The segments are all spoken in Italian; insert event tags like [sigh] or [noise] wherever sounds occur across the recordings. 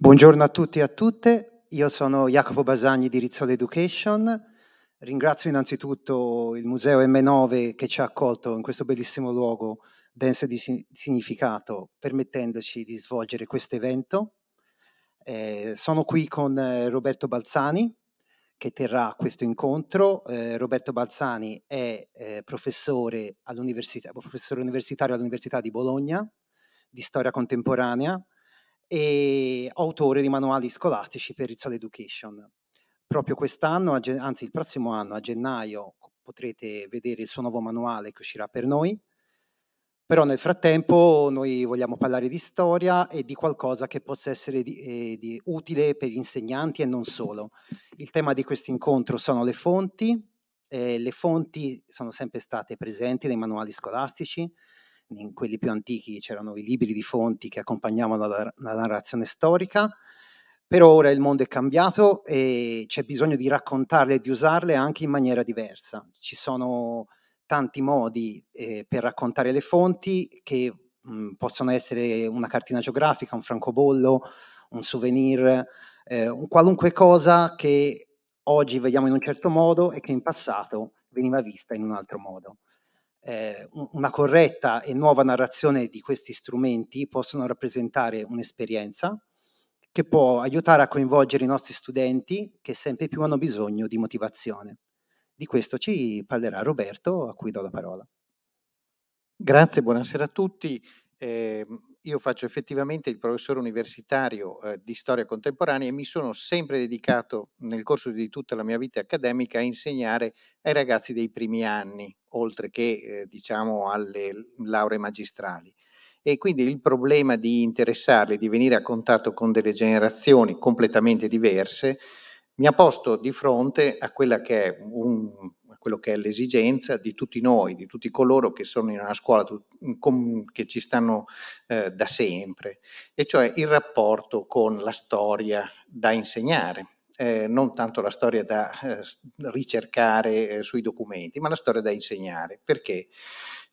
Buongiorno a tutti e a tutte, io sono Jacopo Basagni di Rizzolo Education, ringrazio innanzitutto il Museo M9 che ci ha accolto in questo bellissimo luogo denso di significato permettendoci di svolgere questo evento. Eh, sono qui con eh, Roberto Balzani che terrà questo incontro. Eh, Roberto Balzani è eh, professore, professore universitario all'Università di Bologna di storia contemporanea e autore di manuali scolastici per Rizal Education. Proprio quest'anno, anzi il prossimo anno, a gennaio, potrete vedere il suo nuovo manuale che uscirà per noi. Però nel frattempo noi vogliamo parlare di storia e di qualcosa che possa essere di, eh, di utile per gli insegnanti e non solo. Il tema di questo incontro sono le fonti. Eh, le fonti sono sempre state presenti nei manuali scolastici, in quelli più antichi c'erano i libri di fonti che accompagnavano la, la narrazione storica, però ora il mondo è cambiato e c'è bisogno di raccontarle e di usarle anche in maniera diversa. Ci sono tanti modi eh, per raccontare le fonti che mh, mm, possono essere una cartina geografica, un francobollo, un souvenir, eh, un qualunque cosa che oggi vediamo in un certo modo e che in passato veniva vista in un altro modo eh, una corretta e nuova narrazione di questi strumenti possono rappresentare un'esperienza che può aiutare a coinvolgere i nostri studenti che sempre più hanno bisogno di motivazione. Di questo ci parlerà Roberto, a cui do la parola. Grazie, buonasera a tutti. Eh, io faccio effettivamente il professore universitario eh, di storia contemporanea e mi sono sempre dedicato nel corso di tutta la mia vita accademica a insegnare ai ragazzi dei primi anni, oltre che eh, diciamo alle lauree magistrali. E quindi il problema di interessarli, di venire a contatto con delle generazioni completamente diverse, mi ha posto di fronte a quella che è un quello che è l'esigenza di tutti noi, di tutti coloro che sono in una scuola, che ci stanno eh, da sempre, e cioè il rapporto con la storia da insegnare. Eh, non tanto la storia da eh, ricercare eh, sui documenti, ma la storia da insegnare. Perché?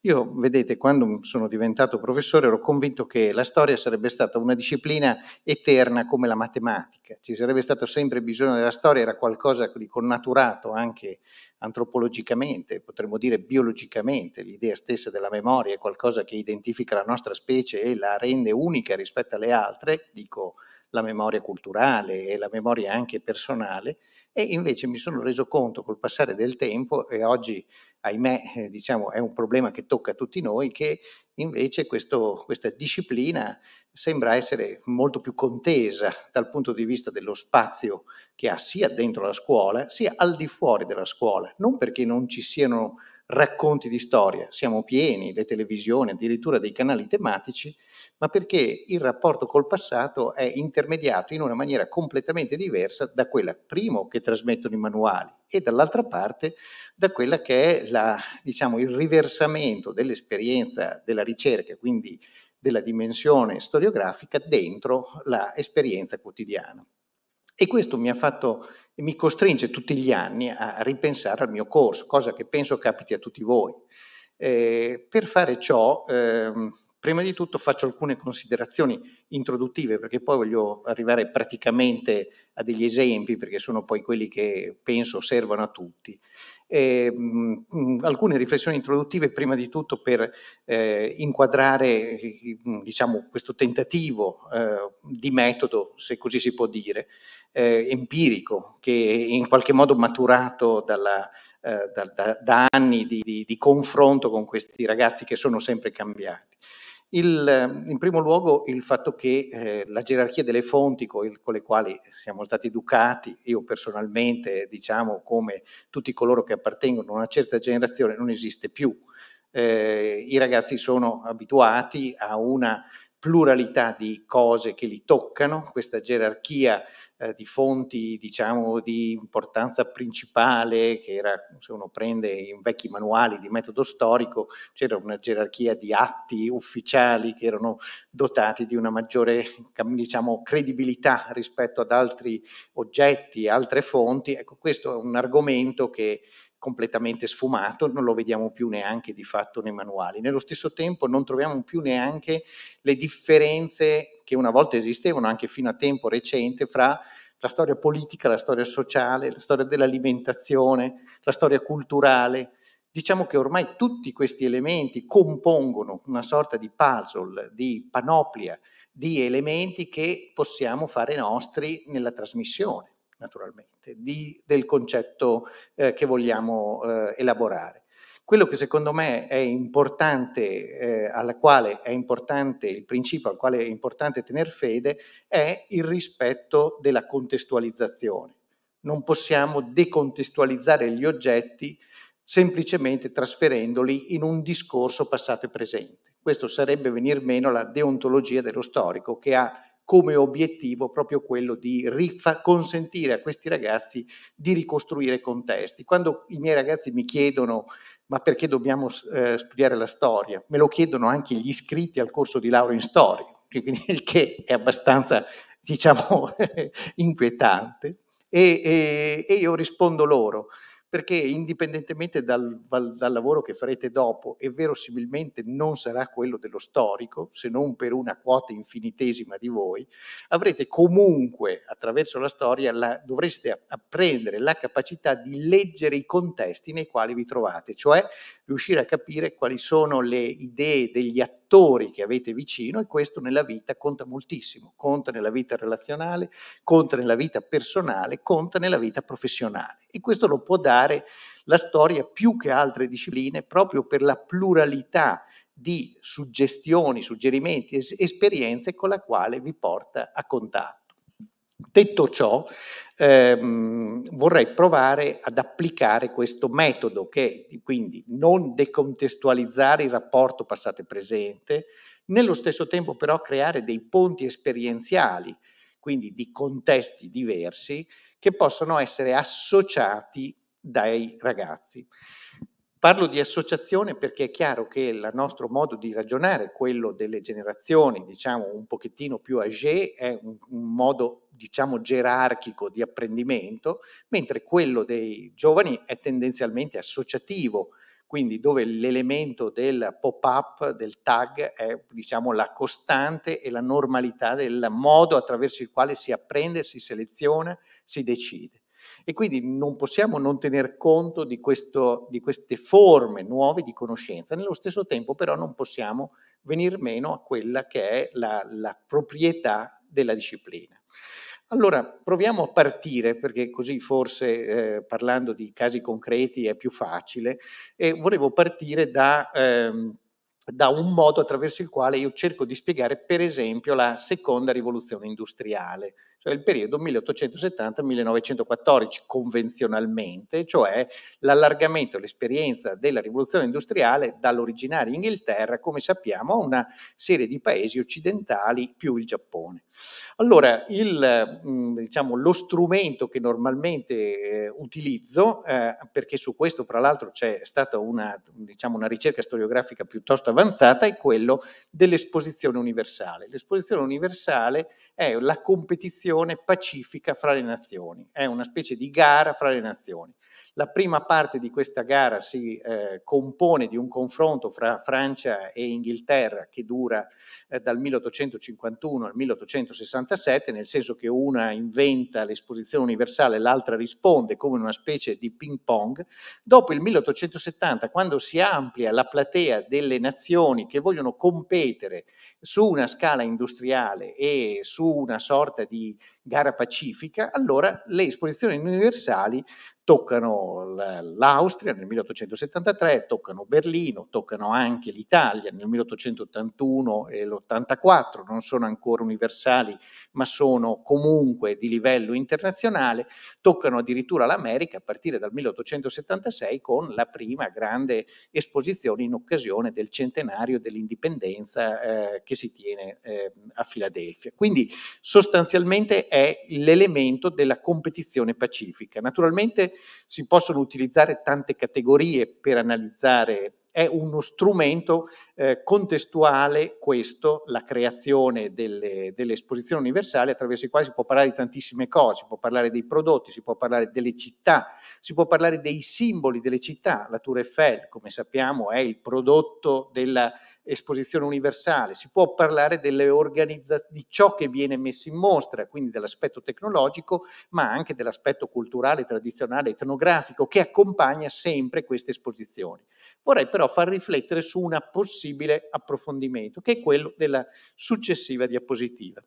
Io, vedete, quando sono diventato professore ero convinto che la storia sarebbe stata una disciplina eterna come la matematica, ci sarebbe stato sempre bisogno della storia, era qualcosa di connaturato anche antropologicamente, potremmo dire biologicamente, l'idea stessa della memoria è qualcosa che identifica la nostra specie e la rende unica rispetto alle altre, dico la memoria culturale e la memoria anche personale e invece mi sono reso conto col passare del tempo e oggi ahimè eh, diciamo è un problema che tocca a tutti noi che invece questo, questa disciplina sembra essere molto più contesa dal punto di vista dello spazio che ha sia dentro la scuola sia al di fuori della scuola, non perché non ci siano racconti di storia, siamo pieni, le televisioni, addirittura dei canali tematici, ma perché il rapporto col passato è intermediato in una maniera completamente diversa da quella, primo, che trasmettono i manuali e dall'altra parte da quella che è la, diciamo, il riversamento dell'esperienza della ricerca, quindi della dimensione storiografica dentro l'esperienza quotidiana. E questo mi ha fatto e mi costringe tutti gli anni a ripensare al mio corso, cosa che penso capiti a tutti voi. Eh, per fare ciò, ehm, Prima di tutto faccio alcune considerazioni introduttive perché poi voglio arrivare praticamente a degli esempi perché sono poi quelli che penso servano a tutti. E, ehm, mh, alcune riflessioni introduttive prima di tutto per eh, inquadrare diciamo, questo tentativo eh, di metodo, se così si può dire, eh, empirico che in qualche modo maturato dalla, eh, da, da, da, anni di, di, di confronto con questi ragazzi che sono sempre cambiati. Il, ehm, in primo luogo il fatto che eh, la gerarchia delle fonti con, il, con, le quali siamo stati educati, io personalmente diciamo come tutti coloro che appartengono a una certa generazione, non esiste più. Eh, I ragazzi sono abituati a una pluralità di cose che li toccano, questa gerarchia eh, di fonti diciamo di importanza principale che era se uno prende i vecchi manuali di metodo storico c'era una gerarchia di atti ufficiali che erano dotati di una maggiore diciamo credibilità rispetto ad altri oggetti altre fonti ecco questo è un argomento che completamente sfumato, non lo vediamo più neanche di fatto nei manuali. Nello stesso tempo non troviamo più neanche le differenze che una volta esistevano anche fino a tempo recente fra la storia politica, la storia sociale, la storia dell'alimentazione, la storia culturale. Diciamo che ormai tutti questi elementi compongono una sorta di puzzle, di panoplia di elementi che possiamo fare nostri nella trasmissione naturalmente, di, del concetto eh, che vogliamo eh, elaborare. Quello che secondo me è importante, eh, alla quale è importante il principio al quale è importante tenere fede, è il rispetto della contestualizzazione. Non possiamo decontestualizzare gli oggetti semplicemente trasferendoli in un discorso passato e presente. Questo sarebbe venir meno la deontologia dello storico che ha come obiettivo proprio quello di rifa- consentire a questi ragazzi di ricostruire contesti. Quando i miei ragazzi mi chiedono ma perché dobbiamo eh, studiare la storia, me lo chiedono anche gli iscritti al corso di laurea in storia, [laughs] il che è abbastanza diciamo [laughs] inquietante e, e, e io rispondo loro perché indipendentemente dal, dal, lavoro che farete dopo e verosimilmente non sarà quello dello storico, se non per una quota infinitesima di voi, avrete comunque attraverso la storia, la, dovreste apprendere la capacità di leggere i contesti nei quali vi trovate, cioè riuscire a capire quali sono le idee degli attori che avete vicino e questo nella vita conta moltissimo, conta nella vita relazionale, conta nella vita personale, conta nella vita professionale e questo lo può dare la storia più che altre discipline proprio per la pluralità di suggestioni, suggerimenti, es- esperienze con la quale vi porta a contatto. Detto ciò, ehm, vorrei provare ad applicare questo metodo che è quindi non decontestualizzare il rapporto passato e presente, nello stesso tempo però creare dei ponti esperienziali, quindi di contesti diversi che possono essere associati dai ragazzi. Parlo di associazione perché è chiaro che il nostro modo di ragionare, quello delle generazioni, diciamo un pochettino più âgé, è un, un modo, diciamo, gerarchico di apprendimento, mentre quello dei giovani è tendenzialmente associativo, quindi dove l'elemento del pop-up, del tag, è diciamo, la costante e la normalità del modo attraverso il quale si apprende, si seleziona, si decide. E quindi non possiamo non tener conto di, questo, di queste forme nuove di conoscenza, nello stesso tempo però non possiamo venir meno a quella che è la, la proprietà della disciplina. Allora proviamo a partire, perché così forse eh, parlando di casi concreti è più facile, e volevo partire da, ehm, da, un modo attraverso il quale io cerco di spiegare, per esempio, la seconda rivoluzione industriale, cioè il periodo 1870-1914 convenzionalmente, cioè l'allargamento l'esperienza della rivoluzione industriale dall'originaria Inghilterra, come sappiamo, a una serie di paesi occidentali più il Giappone. Allora, il, mm, diciamo, lo strumento che normalmente eh, utilizzo, eh, perché su questo fra l'altro c'è stata una, diciamo, una ricerca storiografica piuttosto avanzata, è quello dell'esposizione universale. L'esposizione universale è la competizione competizione pacifica fra le nazioni, è una specie di gara fra le nazioni. La prima parte di questa gara si eh, compone di un confronto fra Francia e Inghilterra che dura eh, dal 1851 al 1867, nel senso che una inventa l'esposizione universale, l'altra risponde come una specie di ping pong. Dopo il 1870, quando si amplia la platea delle nazioni che vogliono competere su una scala industriale e su una sorta di gara pacifica, allora le esposizioni universali toccano l'Austria nel 1873, toccano Berlino, toccano anche l'Italia nel 1881 e l'84, non sono ancora universali ma sono comunque di livello internazionale, toccano addirittura l'America a partire dal 1876 con la prima grande esposizione in occasione del centenario dell'indipendenza eh, che si tiene eh, a Filadelfia. Quindi sostanzialmente è l'elemento della competizione pacifica. Naturalmente si possono utilizzare tante categorie per analizzare è uno strumento eh, contestuale questo, la creazione delle, dell'esposizione universale attraverso i quali si può parlare di tantissime cose, si può parlare dei prodotti, si può parlare delle città, si può parlare dei simboli delle città, la Tour Eiffel come sappiamo è il prodotto della esposizione universale, si può parlare delle organizza- di ciò che viene messo in mostra, quindi dell'aspetto tecnologico, ma anche dell'aspetto culturale, tradizionale, etnografico, che accompagna sempre queste esposizioni. Vorrei però far riflettere su un possibile approfondimento, che è quello della successiva diapositiva,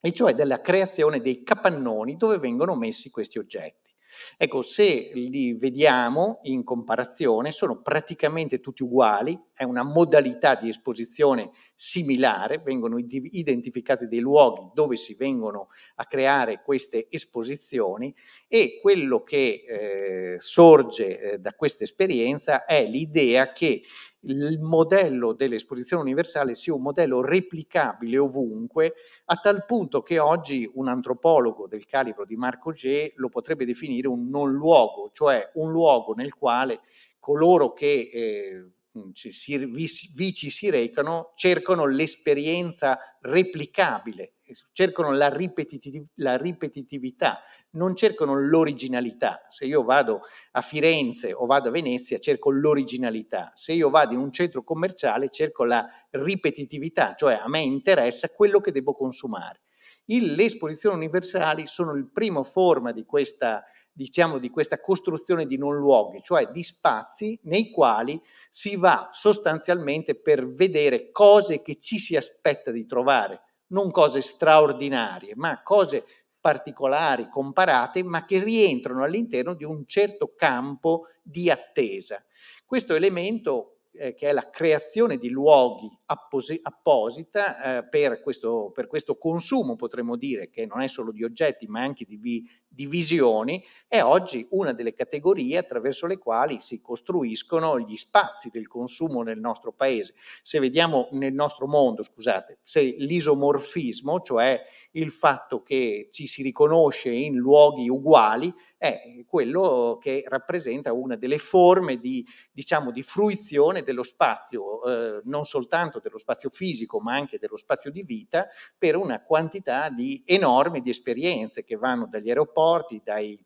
e cioè della creazione dei capannoni dove vengono messi questi oggetti. Ecco, se li vediamo in comparazione, sono praticamente tutti uguali, è una modalità di esposizione similare, vengono identificati dei luoghi dove si vengono a creare queste esposizioni e quello che eh, sorge eh, da questa esperienza è l'idea che il modello dell'esposizione universale sia un modello replicabile ovunque a tal punto che oggi un antropologo del calibro di Marco G lo potrebbe definire un non luogo, cioè un luogo nel quale coloro che eh, ci si, vi, vi ci si recano cercano l'esperienza replicabile, cercano la, ripetitiv- la ripetitività non cercano l'originalità. Se io vado a Firenze o vado a Venezia, cerco l'originalità. Se io vado in un centro commerciale, cerco la ripetitività, cioè a me interessa quello che devo consumare. Il, le esposizioni universali sono il primo forma di questa diciamo, di questa costruzione di non luoghi, cioè di spazi nei quali si va sostanzialmente per vedere cose che ci si aspetta di trovare, non cose straordinarie, ma cose particolari, comparate, ma che rientrano all'interno di un certo campo di attesa. Questo elemento eh, che è la creazione di luoghi appos- apposita eh, per, questo, per, questo, consumo, potremmo dire, che non è solo di oggetti ma anche di, vi- di visioni, è oggi una delle categorie attraverso le quali si costruiscono gli spazi del consumo nel nostro paese. Se vediamo nel nostro mondo, scusate, se l'isomorfismo, cioè il fatto che ci si riconosce in luoghi uguali è quello che rappresenta una delle forme di, diciamo, di fruizione dello spazio, eh, non soltanto dello spazio fisico, ma anche dello spazio di vita, per una quantità di enorme di esperienze che vanno dagli aeroporti, dai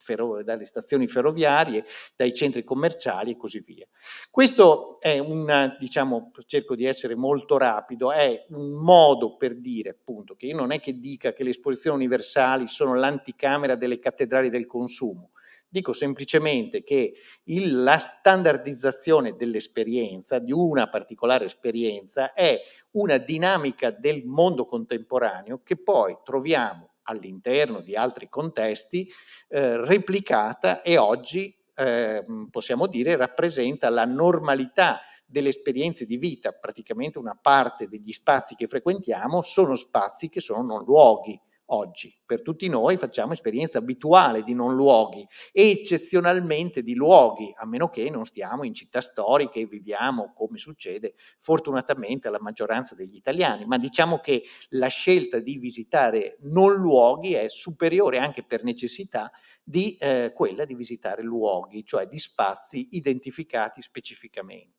ferro, dalle stazioni ferroviarie, dai centri commerciali e così via. Questo è un, diciamo, cerco di essere molto rapido, è un modo per dire appunto che io non è che dica che le esposizioni universali sono l'anticamera delle cattedrali del consumo, Dico semplicemente che il, la standardizzazione dell'esperienza, di una particolare esperienza, è una dinamica del mondo contemporaneo che poi troviamo all'interno di altri contesti, eh, replicata e oggi eh, possiamo dire rappresenta la normalità delle esperienze di vita, praticamente una parte degli spazi che frequentiamo sono spazi che sono non luoghi, oggi. Per tutti noi facciamo esperienza abituale di non luoghi e eccezionalmente di luoghi, a meno che non stiamo in città storiche e viviamo, come succede fortunatamente alla maggioranza degli italiani, ma diciamo che la scelta di visitare non luoghi è superiore anche per necessità di eh, quella di visitare luoghi, cioè di spazi identificati specificamente.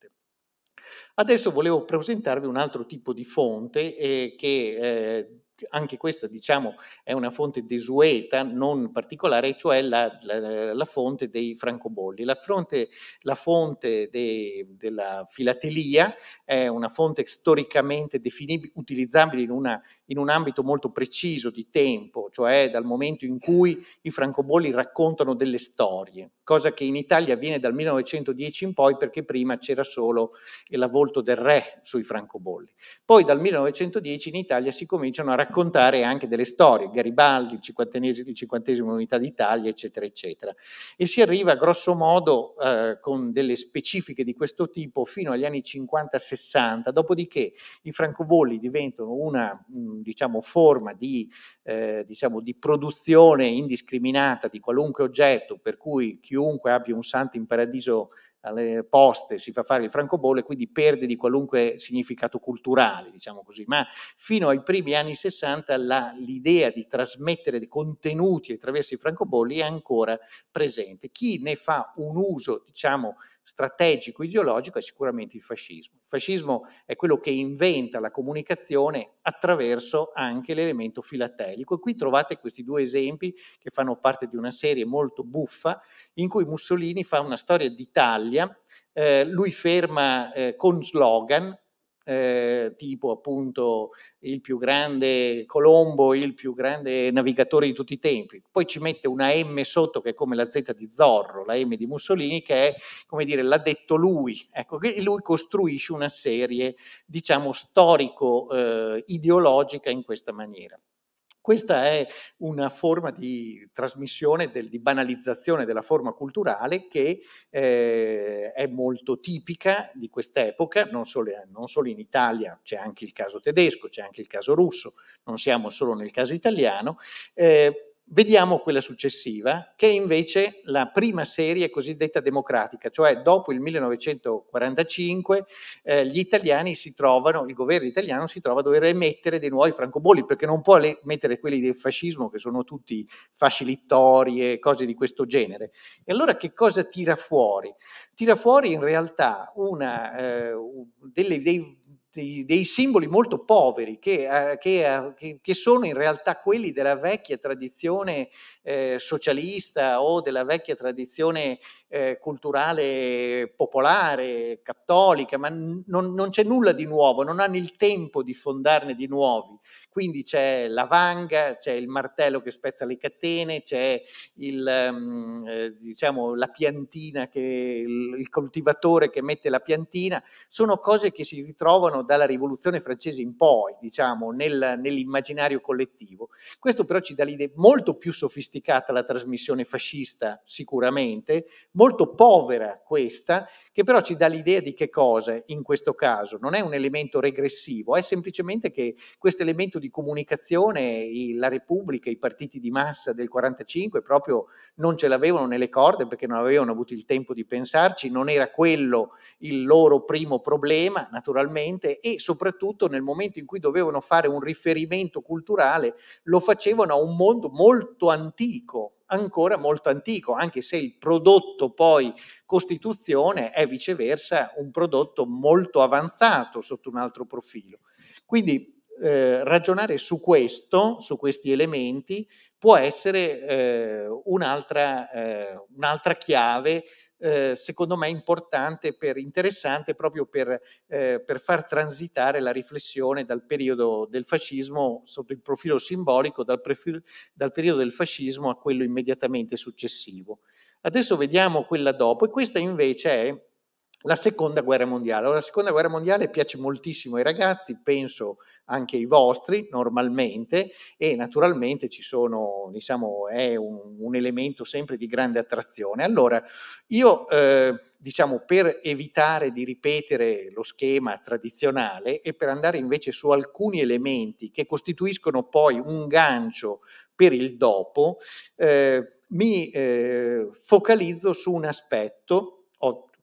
Adesso volevo presentarvi un altro tipo di fonte eh, che eh, anche questa diciamo è una fonte desueta, non particolare, cioè la, la, la fonte dei francobolli. La, fronte, la fonte de, della filatelia è una fonte storicamente definibile, utilizzabile in, una, in un ambito molto preciso di tempo, cioè dal momento in cui i francobolli raccontano delle storie, cosa che in Italia avviene dal 1910 in poi perché prima c'era solo l'avvolto del re sui francobolli. Poi dal 1910 in Italia si cominciano a raccontare raccontare anche delle storie, Garibaldi, il cinquantesimo, il cinquantesimo unità d'Italia, eccetera, eccetera. E si arriva grosso modo eh, con delle specifiche di questo tipo fino agli anni 50-60, dopodiché i francobolli diventano una mh, mm, diciamo, forma di, eh, diciamo, di produzione indiscriminata di qualunque oggetto, per cui chiunque abbia un santo in paradiso alle poste si fa fare il francobollo e quindi perde di qualunque significato culturale, diciamo così, ma fino ai primi anni 60 la, l'idea di trasmettere dei contenuti attraverso i francobolli è ancora presente. Chi ne fa un uso, diciamo, strategico ideologico è sicuramente il fascismo. Il fascismo è quello che inventa la comunicazione attraverso anche l'elemento filatelico e qui trovate questi due esempi che fanno parte di una serie molto buffa in cui Mussolini fa una storia d'Italia, eh, lui ferma eh, con slogan eh, tipo appunto il più grande Colombo, il più grande navigatore di tutti i tempi. Poi ci mette una M sotto che è come la Z di Zorro, la M di Mussolini, che è come dire l'ha detto lui. Ecco, lui costruisce una serie, diciamo, storico-ideologica eh, in questa maniera. Questa è una forma di trasmissione, del, di banalizzazione della forma culturale che eh, è molto tipica di quest'epoca, non solo, non solo, in Italia, c'è anche il caso tedesco, c'è anche il caso russo, non siamo solo nel caso italiano. Eh, Vediamo quella successiva, che è invece la prima serie cosiddetta democratica, cioè dopo il 1945 eh, gli italiani si trovano, il governo italiano si trova a dover emettere dei nuovi francobolli, perché non può emettere quelli del fascismo, che sono tutti facilittorie, cose di questo genere. E allora che cosa tira fuori? Tira fuori in realtà una, eh, delle, dei dei, dei simboli molto poveri che, eh, che, eh, che, sono in realtà quelli della vecchia tradizione eh, socialista o della vecchia tradizione eh, culturale popolare, cattolica, ma non, non, c'è nulla di nuovo, non hanno il tempo di fondarne di nuovi. Quindi c'è la vanga, c'è il martello che spezza le catene, c'è il, um, eh, diciamo, la piantina, che, il, il coltivatore che mette la piantina, sono cose che si ritrovano dalla rivoluzione francese in poi, diciamo, nel, nell'immaginario collettivo. Questo però ci dà l'idea molto più sofisticata la trasmissione fascista, sicuramente, molto povera questa, che però ci dà l'idea di che cosa in questo caso. Non è un elemento regressivo, è semplicemente che questo elemento di comunicazione la Repubblica, i partiti di massa del 45 proprio non ce l'avevano nelle corde perché non avevano avuto il tempo di pensarci, non era quello il loro primo problema naturalmente e soprattutto nel momento in cui dovevano fare un riferimento culturale lo facevano a un mondo molto antico ancora molto antico, anche se il prodotto poi Costituzione è viceversa un prodotto molto avanzato sotto un altro profilo. Quindi eh, ragionare su questo, su questi elementi, può essere eh, un'altra, eh, un'altra chiave eh, secondo me importante per interessante proprio per, eh, per, far transitare la riflessione dal periodo del fascismo sotto il profilo simbolico, dal, prefiro, dal periodo del fascismo a quello immediatamente successivo. Adesso vediamo quella dopo e questa invece è la seconda guerra mondiale. Allora, la seconda guerra mondiale piace moltissimo ai ragazzi, penso anche i vostri normalmente e naturalmente ci sono, diciamo, è un, un elemento sempre di grande attrazione. Allora, io eh, diciamo per evitare di ripetere lo schema tradizionale e per andare invece su alcuni elementi che costituiscono poi un gancio per il dopo, eh, mi eh, focalizzo su un aspetto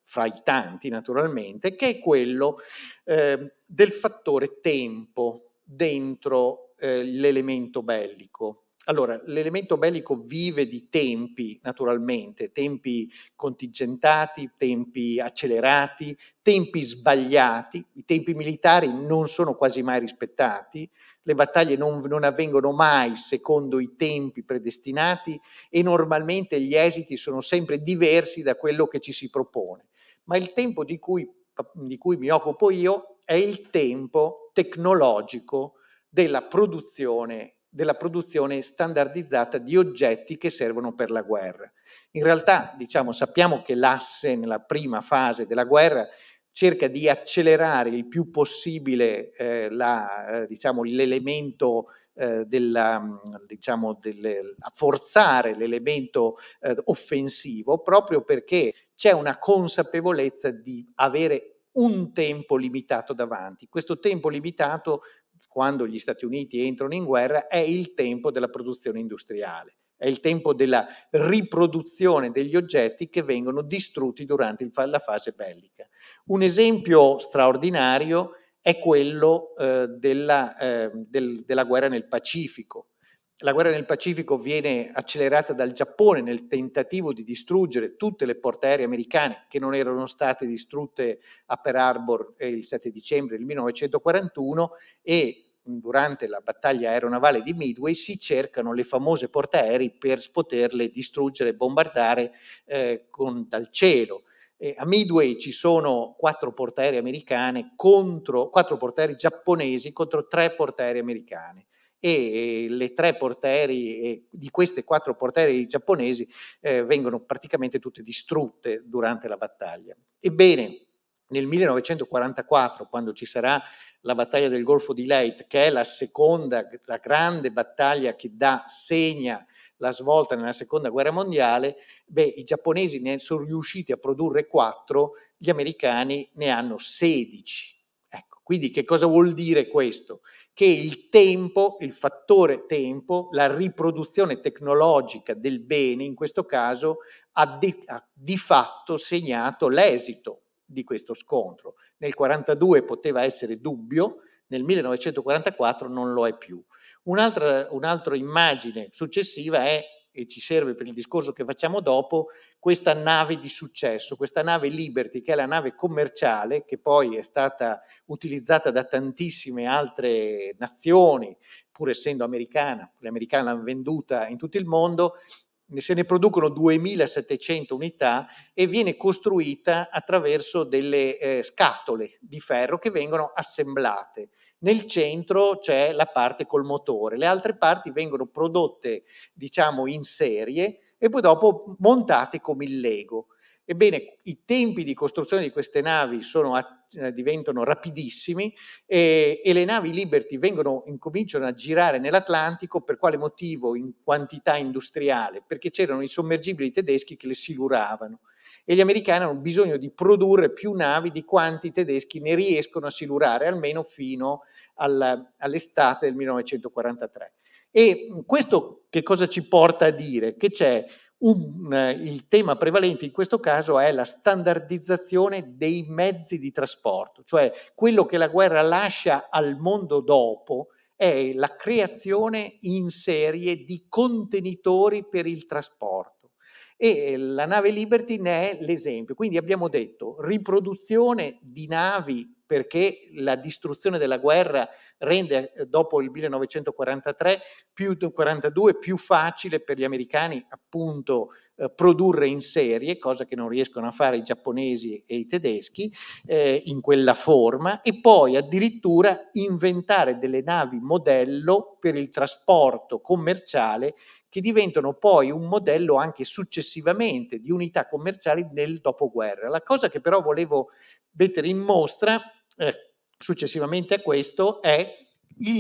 fra i tanti naturalmente, che è quello eh, del fattore tempo dentro eh, l'elemento bellico. Allora, l'elemento bellico vive di tempi, naturalmente, tempi contingentati, tempi accelerati, tempi sbagliati, i tempi militari non sono quasi mai rispettati, le battaglie non, non avvengono mai secondo i tempi predestinati e normalmente gli esiti sono sempre diversi da quello che ci si propone ma il tempo di cui, di cui mi occupo io è il tempo tecnologico della produzione della produzione standardizzata di oggetti che servono per la guerra. In realtà, diciamo, sappiamo che l'asse nella prima fase della guerra cerca di accelerare il più possibile eh, la, eh, diciamo, l'elemento eh, della, diciamo, del, forzare l'elemento eh, offensivo proprio perché c'è una consapevolezza di avere un tempo limitato davanti. Questo tempo limitato, quando gli Stati Uniti entrano in guerra, è il tempo della produzione industriale, è il tempo della riproduzione degli oggetti che vengono distrutti durante la fase bellica. Un esempio straordinario è quello eh, della, eh, del, della guerra nel Pacifico la guerra nel Pacifico viene accelerata dal Giappone nel tentativo di distruggere tutte le portaerei americane che non erano state distrutte a Pearl Harbor eh, il 7 dicembre del 1941 e durante la battaglia aeronavale di Midway si cercano le famose portaerei per poterle distruggere e bombardare eh, con, dal cielo. Eh, a Midway ci sono quattro portaerei americane contro quattro portaerei giapponesi contro tre portaerei americane e le tre portaerei di queste quattro portaerei giapponesi eh, vengono praticamente tutte distrutte durante la battaglia. Ebbene, nel 1944, quando ci sarà la battaglia del Golfo di Leyte, che è la seconda, la grande battaglia che dà, segna la svolta nella seconda guerra mondiale, beh, i giapponesi ne sono riusciti a produrre quattro, gli americani ne hanno sedici. Ecco, quindi che cosa vuol dire questo? che il tempo, il fattore tempo, la riproduzione tecnologica del bene, in questo caso, ha di, ha di fatto segnato l'esito di questo scontro. Nel 1942 poteva essere dubbio, nel 1944 non lo è più. Un'altra, un'altra immagine successiva è e ci serve per il discorso che facciamo dopo, questa nave di successo, questa nave Liberty, che è la nave commerciale, che poi è stata utilizzata da tantissime altre nazioni, pur essendo americana, gli americani l'hanno venduta in tutto il mondo, se ne producono 2700 unità e viene costruita attraverso delle eh, scatole di ferro che vengono assemblate nel centro c'è la parte col motore, le altre parti vengono prodotte diciamo in serie e poi dopo montate come il Lego. Ebbene, i tempi di costruzione di queste navi sono, eh, diventano rapidissimi e, e, le navi Liberty vengono, incominciano a girare nell'Atlantico per quale motivo? In quantità industriale, perché c'erano i sommergibili tedeschi che le siluravano e gli americani hanno bisogno di produrre più navi di quanti i tedeschi ne riescono a silurare, almeno fino alla, all'estate del 1943. E questo che cosa ci porta a dire? Che c'è un, eh, il tema prevalente in questo caso è la standardizzazione dei mezzi di trasporto, cioè quello che la guerra lascia al mondo dopo è la creazione in serie di contenitori per il trasporto e eh, la nave Liberty ne è l'esempio. Quindi abbiamo detto riproduzione di navi perché la distruzione della guerra rende eh, dopo il 1943 più, 42, più facile per gli americani appunto eh, produrre in serie, cosa che non riescono a fare i giapponesi e i tedeschi eh, in quella forma, e poi addirittura inventare delle navi modello per il trasporto commerciale che diventano poi un modello anche successivamente di unità commerciali nel dopoguerra. La cosa che però volevo mettere in mostra eh, successivamente a questo è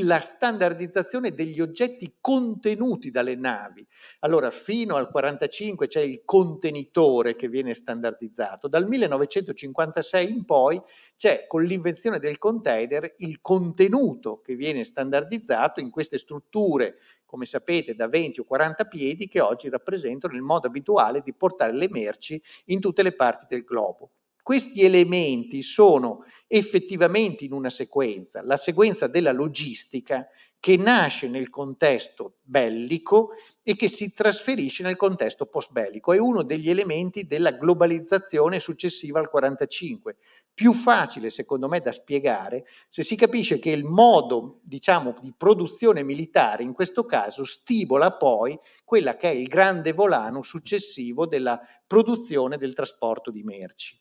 la standardizzazione degli oggetti contenuti dalle navi. Allora, fino al 1945 c'è il contenitore che viene standardizzato, dal 1956 in poi c'è con l'invenzione del container il contenuto che viene standardizzato in queste strutture come sapete, da 20 o 40 piedi che oggi rappresentano il modo abituale di portare le merci in tutte le parti del globo. Questi elementi sono effettivamente in una sequenza, la sequenza della logistica che nasce nel contesto bellico e che si trasferisce nel contesto post-bellico. È uno degli elementi della globalizzazione successiva al 1945. Più facile, secondo me, da spiegare se si capisce che il modo, diciamo, di produzione militare in questo caso stimola poi quella che è il grande volano successivo della produzione del trasporto di merci.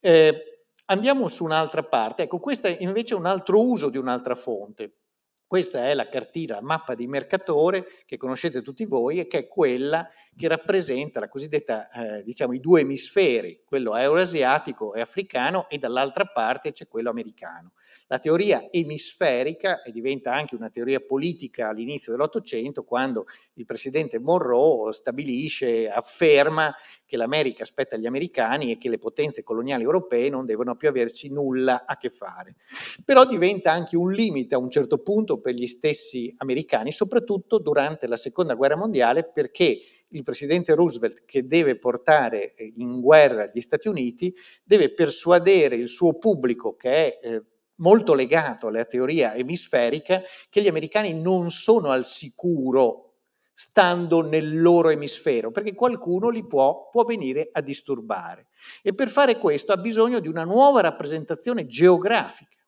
Eh, andiamo su un'altra parte. Ecco, questo è invece un altro uso di un'altra fonte questa è la cartina, la mappa di Mercatore che conoscete tutti voi e che è quella che rappresenta la cosiddetta, eh, diciamo, i due emisferi, quello euroasiatico e africano e dall'altra parte c'è quello americano. La teoria emisferica e diventa anche una teoria politica all'inizio dell'Ottocento quando il presidente Monroe stabilisce, afferma che l'America spetta agli americani e che le potenze coloniali europee non devono più averci nulla a che fare. Però diventa anche un limite a un certo punto per gli stessi americani, soprattutto durante la Seconda Guerra Mondiale, perché il presidente Roosevelt, che deve portare eh, in guerra gli Stati Uniti, deve persuadere il suo pubblico, che è eh, molto legato alla teoria emisferica, che gli americani non sono al sicuro stando nel loro emisfero, perché qualcuno li può, può venire a disturbare. E per fare questo ha bisogno di una nuova rappresentazione geografica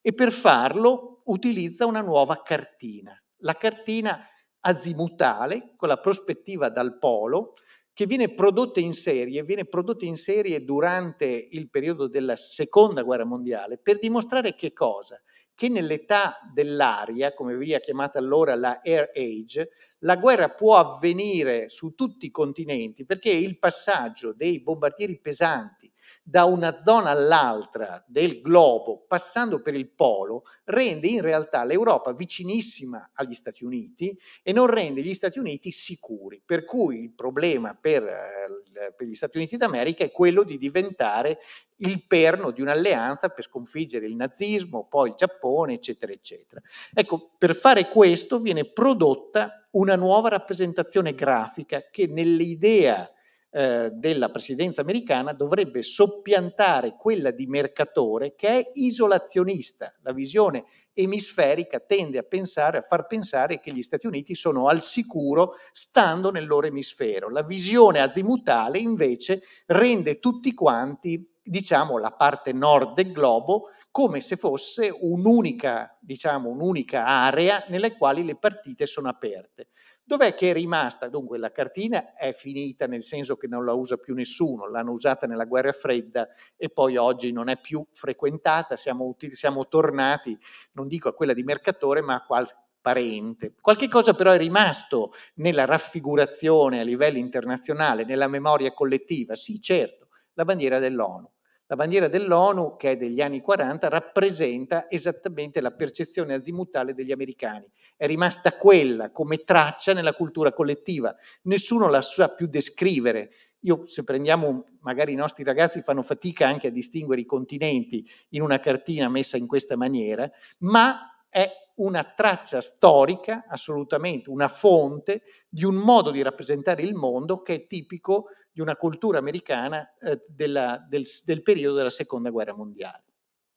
e per farlo utilizza una nuova cartina, la cartina azimutale con la prospettiva dal polo, che viene prodotta in serie, viene prodotta in serie durante il periodo della seconda guerra mondiale per dimostrare che cosa? Che nell'età dell'aria, come veniva chiamata allora la Air Age, la guerra può avvenire su tutti i continenti perché il passaggio dei bombardieri pesanti da una zona all'altra del globo, passando per il polo, rende in realtà l'Europa vicinissima agli Stati Uniti e non rende gli Stati Uniti sicuri. Per cui il problema per, eh, per gli Stati Uniti d'America è quello di diventare il perno di un'alleanza per sconfiggere il nazismo, poi il Giappone, eccetera, eccetera. Ecco, per fare questo viene prodotta una nuova rappresentazione grafica che nell'idea eh, della presidenza americana dovrebbe soppiantare quella di mercatore che è isolazionista. La visione emisferica tende a pensare, a far pensare che gli Stati Uniti sono al sicuro stando nel loro emisfero. La visione azimutale invece rende tutti quanti, diciamo, la parte nord del globo come se fosse un'unica, diciamo, un'unica area nelle quali le partite sono aperte. Dov'è che è rimasta? Dunque la cartina è finita nel senso che non la usa più nessuno, l'hanno usata nella guerra fredda e poi oggi non è più frequentata, siamo, utili, siamo tornati, non dico a quella di Mercatore, ma a qualche parente. Qualche cosa però è rimasto nella raffigurazione a livello internazionale, nella memoria collettiva, sì certo, la bandiera dell'ONU. La bandiera dell'ONU, che è degli anni 40, rappresenta esattamente la percezione azimutale degli americani. È rimasta quella come traccia nella cultura collettiva. Nessuno la sa più descrivere. Io, se prendiamo, magari i nostri ragazzi fanno fatica anche a distinguere i continenti in una cartina messa in questa maniera, ma è una traccia storica, assolutamente una fonte di un modo di rappresentare il mondo che è tipico di una cultura americana eh, della, del, del periodo della seconda guerra mondiale.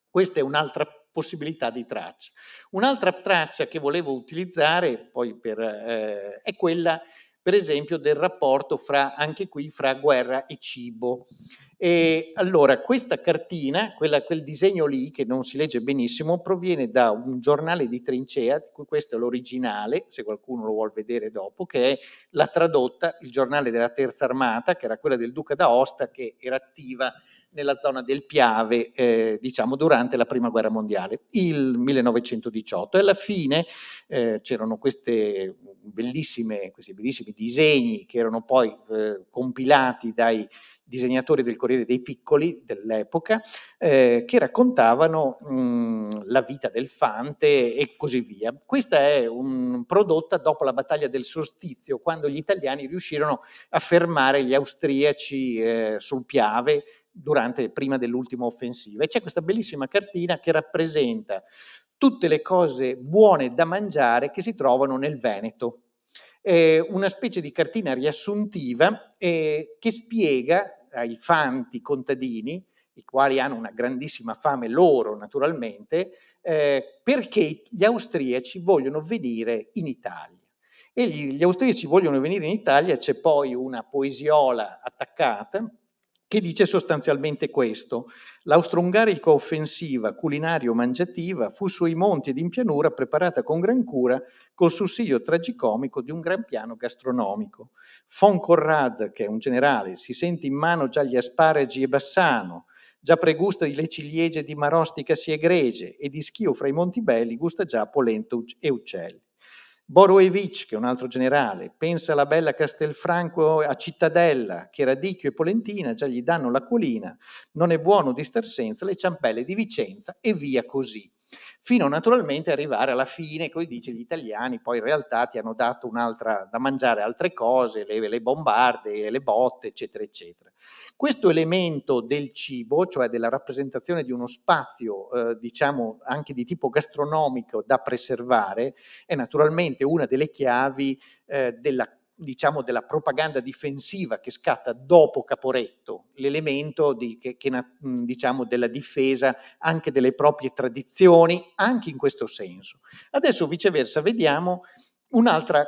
Questa è un'altra possibilità di traccia. Un'altra traccia che volevo utilizzare poi per, eh, è quella per esempio del rapporto fra, anche qui fra guerra e cibo. E allora questa cartina, quella, quel disegno lì che non si legge benissimo, proviene da un giornale di trincea, di cui questo è l'originale, se qualcuno lo vuole vedere dopo, che è la tradotta, il giornale della terza armata, che era quella del duca d'Aosta, che era attiva nella zona del Piave, eh, diciamo, durante la Prima Guerra Mondiale, il 1918. E alla fine eh, c'erano questi bellissimi disegni che erano poi eh, compilati dai disegnatori del Corriere dei Piccoli dell'epoca, eh, che raccontavano mh, mm, la vita del Fante e così via. Questa è un, prodotta dopo la battaglia del Solstizio, quando gli italiani riuscirono a fermare gli austriaci eh, sul Piave, durante, prima dell'ultima offensiva. E c'è questa bellissima cartina che rappresenta tutte le cose buone da mangiare che si trovano nel Veneto. È una specie di cartina riassuntiva eh, che spiega ai fanti contadini, i quali hanno una grandissima fame loro naturalmente, eh, perché gli austriaci vogliono venire in Italia. E gli, gli austriaci vogliono venire in Italia, c'è poi una poesiola attaccata che dice sostanzialmente questo. L'austro-ungarica offensiva culinario-mangiativa fu sui monti ed in pianura preparata con gran cura col sussidio tragicomico di un gran piano gastronomico. Von Conrad, che è un generale, si sente in mano già gli asparagi e bassano, già pregusta di le ciliegie di marostica si egregie e di schio fra i monti belli gusta già polento e uccelli. Boroevich, che è un altro generale, pensa alla bella Castelfranco a Cittadella, che Radicchio e Polentina già gli danno l'acquolina, non è buono di star senza le ciampelle di Vicenza e via così fino naturalmente arrivare alla fine, come dice gli italiani, poi in realtà ti hanno dato un'altra, da mangiare altre cose, le, le bombarde, le botte, eccetera, eccetera. Questo elemento del cibo, cioè della rappresentazione di uno spazio, eh, diciamo anche di tipo gastronomico da preservare, è naturalmente una delle chiavi eh, della diciamo, della propaganda difensiva che scatta dopo Caporetto, l'elemento di, che, che, diciamo, della difesa anche delle proprie tradizioni, anche in questo senso. Adesso viceversa vediamo un altro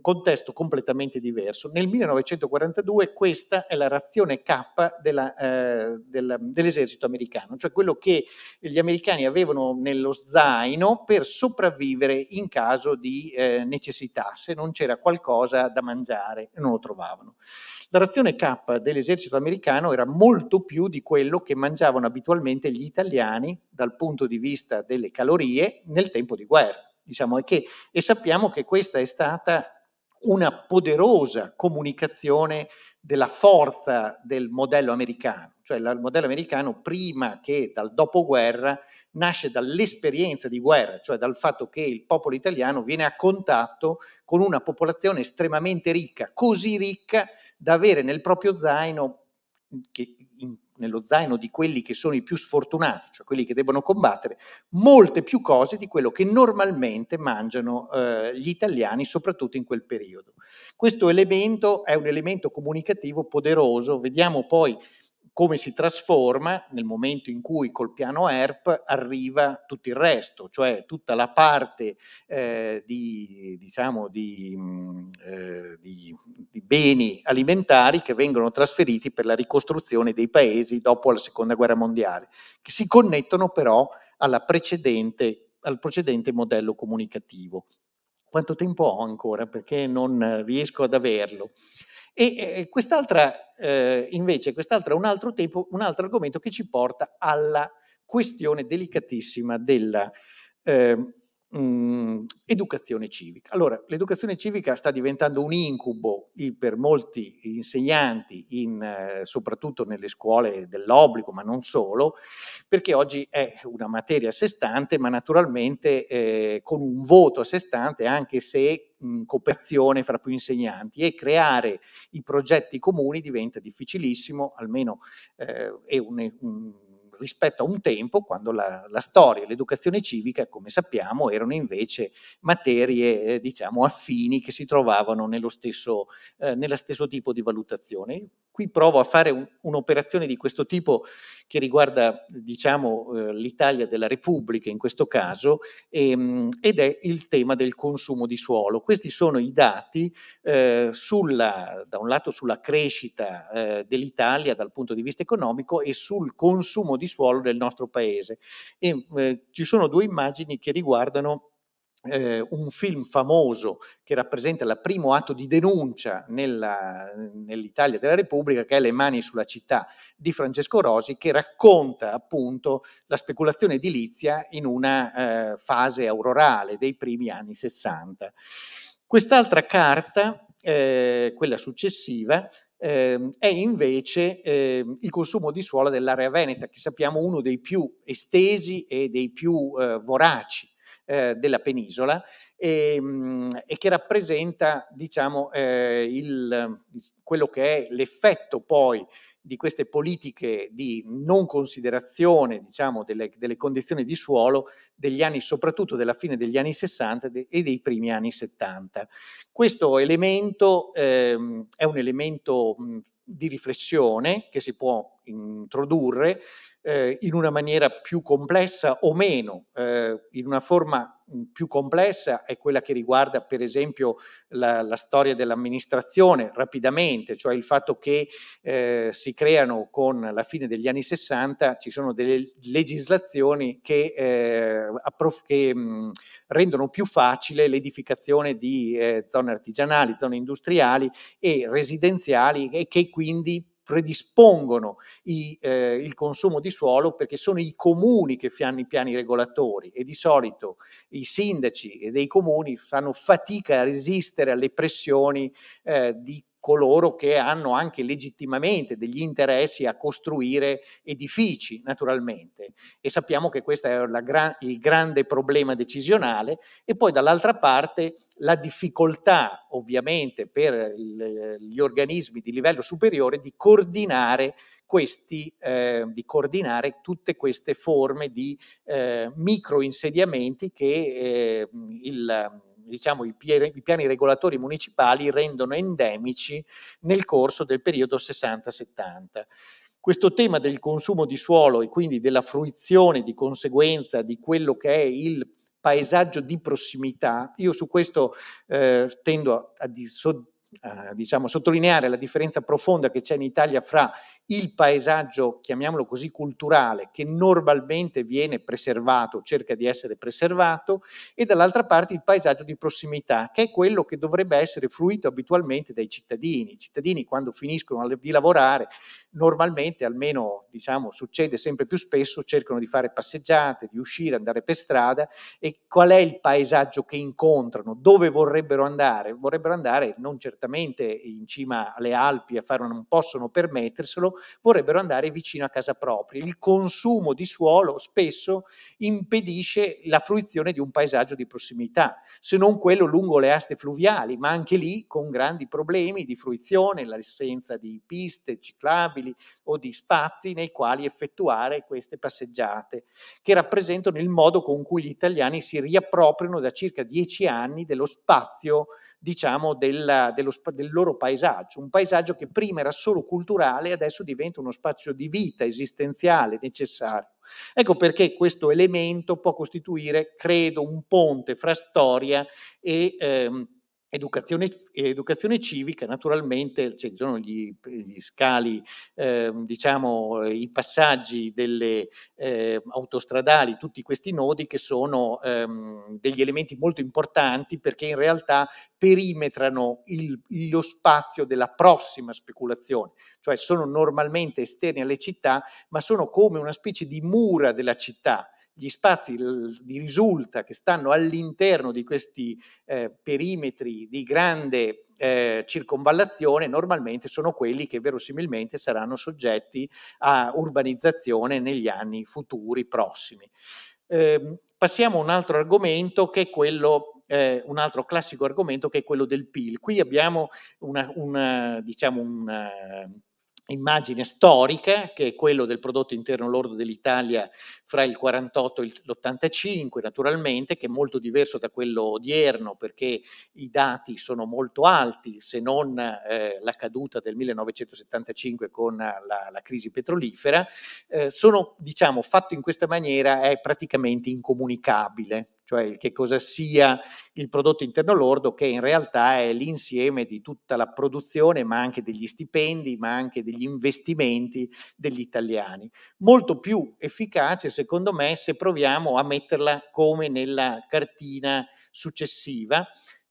contesto completamente diverso. Nel 1942 questa è la razione K della, eh, della, dell'esercito americano, cioè quello che gli americani avevano nello zaino per sopravvivere in caso di eh, necessità, se non c'era qualcosa da mangiare e non lo trovavano. La razione K dell'esercito americano era molto più di quello che mangiavano abitualmente gli italiani dal punto di vista delle calorie nel tempo di guerra diciamo, e, che, e sappiamo che questa è stata una poderosa comunicazione della forza del modello americano, cioè il modello americano prima che dal dopoguerra nasce dall'esperienza di guerra, cioè dal fatto che il popolo italiano viene a contatto con una popolazione estremamente ricca, così ricca da avere nel proprio zaino, che in nello zaino di quelli che sono i più sfortunati, cioè quelli che devono combattere, molte più cose di quello che normalmente mangiano eh, gli italiani, soprattutto in quel periodo. Questo elemento è un elemento comunicativo poderoso, vediamo poi come si trasforma nel momento in cui col piano ERP arriva tutto il resto, cioè tutta la parte eh, di, diciamo, di, mm, eh, di, di, beni alimentari che vengono trasferiti per la ricostruzione dei paesi dopo la seconda guerra mondiale, che si connettono però precedente, al precedente modello comunicativo. Quanto tempo ho ancora? Perché non riesco ad averlo. E quest'altra, eh, invece, quest'altra è un altro, tempo, un altro argomento che ci porta alla questione delicatissima della eh, mh, mm, educazione civica. Allora, l'educazione civica sta diventando un incubo per molti insegnanti, in, eh, soprattutto nelle scuole dell'obbligo, ma non solo, perché oggi è una materia a sé stante, ma naturalmente eh, con un voto a sé stante, anche se in mm, cooperazione fra più insegnanti e creare i progetti comuni diventa difficilissimo, almeno eh, è un, un rispetto a un tempo quando la, la storia e l'educazione civica, come sappiamo, erano invece materie eh, diciamo affini che si trovavano nello stesso, eh, nello stesso tipo di valutazione qui provo a fare un, un'operazione di questo tipo che riguarda diciamo, eh, l'Italia della Repubblica in questo caso ehm, ed è il tema del consumo di suolo. Questi sono i dati eh, sulla, da un lato sulla crescita eh, dell'Italia dal punto di vista economico e sul consumo di suolo del nostro paese. E, eh, ci sono due immagini che riguardano eh, un film famoso che rappresenta il primo atto di denuncia nella, nell'Italia della Repubblica, che è Le mani sulla città di Francesco Rosi, che racconta appunto la speculazione edilizia in una eh, fase aurorale dei primi anni 60. Quest'altra carta, eh, quella successiva, eh, è invece eh, il consumo di suola dell'area veneta, che sappiamo uno dei più estesi e dei più eh, voraci eh, della penisola e, ehm, mh, e, che rappresenta diciamo, eh, il, quello che è l'effetto poi di queste politiche di non considerazione diciamo, delle, delle, condizioni di suolo degli anni, soprattutto della fine degli anni 60 e dei primi anni 70. Questo elemento ehm, è un elemento mh, di riflessione che si può introdurre eh, in una maniera più complessa o meno. Eh, in una forma mm, più complessa è quella che riguarda per esempio la, la storia dell'amministrazione rapidamente, cioè il fatto che eh, si creano con la fine degli anni 60, ci sono delle legislazioni che, eh, approf- che mh, mm, rendono più facile l'edificazione di eh, zone artigianali, zone industriali e residenziali e che quindi predispongono i, eh, il consumo di suolo perché sono i comuni che fanno i piani regolatori e di solito i sindaci e dei comuni fanno fatica a resistere alle pressioni eh, di coloro che hanno anche legittimamente degli interessi a costruire edifici, naturalmente. E sappiamo che questo è gra- il grande problema decisionale. E poi dall'altra parte la difficoltà, ovviamente, per il, gli organismi di livello superiore di coordinare questi, eh, di coordinare tutte queste forme di eh, microinsediamenti che eh, il, diciamo, i, piani, i piani regolatori municipali rendono endemici nel corso del periodo 60-70. Questo tema del consumo di suolo e quindi della fruizione di conseguenza di quello che è il paesaggio di prossimità, io su questo eh, tendo a, a, a, diciamo, sottolineare la differenza profonda che c'è in Italia fra il paesaggio, chiamiamolo così, culturale, che normalmente viene preservato, cerca di essere preservato, e dall'altra parte il paesaggio di prossimità, che è quello che dovrebbe essere fruito abitualmente dai cittadini. I cittadini quando finiscono di lavorare normalmente, almeno diciamo, succede sempre più spesso, cercano di fare passeggiate, di uscire, andare per strada e qual è il paesaggio che incontrano, dove vorrebbero andare? Vorrebbero andare non certamente in cima alle Alpi a fare non possono permetterselo, vorrebbero andare vicino a casa propria. Il consumo di suolo spesso impedisce la fruizione di un paesaggio di prossimità, se non quello lungo le aste fluviali, ma anche lì con grandi problemi di fruizione, l'assenza di piste ciclabili pedonabili o di spazi nei quali effettuare queste passeggiate, che rappresentano il modo con cui gli italiani si riappropriano da circa dieci anni dello spazio diciamo, della, dello, del loro paesaggio, un paesaggio che prima era solo culturale e adesso diventa uno spazio di vita esistenziale, necessario. Ecco perché questo elemento può costituire, credo, un ponte fra storia e... Ehm, Educazione, educazione, civica, naturalmente cioè, ci cioè, sono gli, gli scali, eh, diciamo, i passaggi delle eh, autostradali, tutti questi nodi che sono ehm, degli elementi molto importanti perché in realtà perimetrano il, lo spazio della prossima speculazione, cioè sono normalmente esterni alle città, ma sono come una specie di mura della città gli spazi di risulta che stanno all'interno di questi eh, perimetri di grande eh, circonvallazione normalmente sono quelli che verosimilmente saranno soggetti a urbanizzazione negli anni futuri prossimi. Eh, passiamo a un altro argomento che è quello eh, un altro classico argomento che è quello del PIL. Qui abbiamo una, una, diciamo una, immagine storica, che è quello del prodotto interno lordo dell'Italia fra il 48 e l'85, naturalmente, che è molto diverso da quello odierno perché i dati sono molto alti, se non eh, la caduta del 1975 con la, la crisi petrolifera, eh, sono, diciamo, fatto in questa maniera è praticamente incomunicabile cioè che cosa sia il prodotto interno lordo, che in realtà è l'insieme di tutta la produzione, ma anche degli stipendi, ma anche degli investimenti degli italiani. Molto più efficace, secondo me, se proviamo a metterla come nella cartina successiva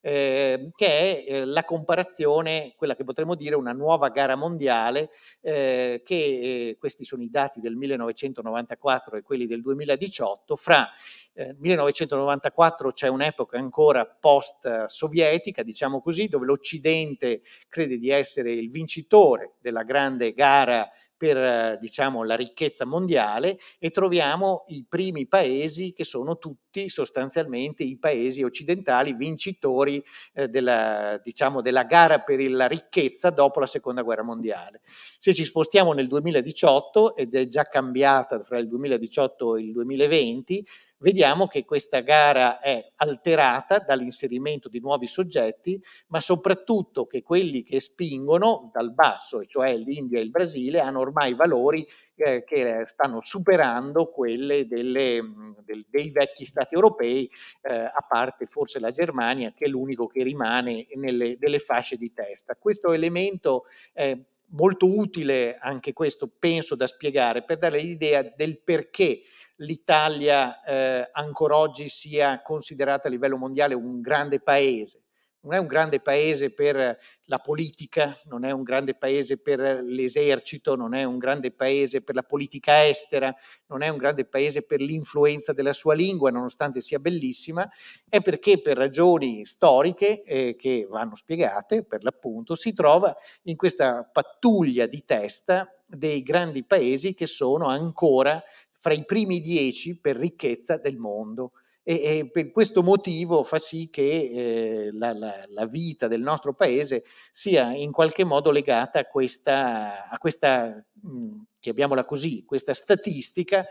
eh, che è ehm, la comparazione, quella che potremmo dire una nuova gara mondiale, ehm, che ehm, questi sono i dati del 1994 e quelli del 2018, fra eh, 1994 c'è un'epoca ancora post-sovietica, diciamo così, dove l'Occidente crede di essere il vincitore della grande gara mondiale per eh, diciamo, la ricchezza mondiale e troviamo i primi paesi che sono tutti sostanzialmente i paesi occidentali vincitori eh, della, diciamo, della, gara per la ricchezza dopo la seconda guerra mondiale. Se ci spostiamo nel 2018, ed è già cambiata fra il 2018 e il 2020, vediamo che questa gara è alterata dall'inserimento di nuovi soggetti, ma soprattutto che quelli che spingono dal basso, e cioè l'India e il Brasile, hanno ormai valori eh, che eh, stanno superando quelli mm, del, dei vecchi stati europei, eh, a parte forse la Germania, che è l'unico che rimane nelle, nelle fasce di testa. Questo elemento è. molto utile anche questo penso da spiegare per dare l'idea del perché l'Italia eh, ancora oggi sia considerata a livello mondiale un grande paese. Non è un grande paese per la politica, non è un grande paese per l'esercito, non è un grande paese per la politica estera, non è un grande paese per l'influenza della sua lingua, nonostante sia bellissima, è perché per ragioni storiche eh, che vanno spiegate, per l'appunto, si trova in questa pattuglia di testa dei grandi paesi che sono ancora fra i primi dieci per ricchezza del mondo. E, e per questo motivo fa sì che eh, la, la, la, vita del nostro paese sia in qualche modo legata a questa, a questa mh, mm, chiamiamola così, questa statistica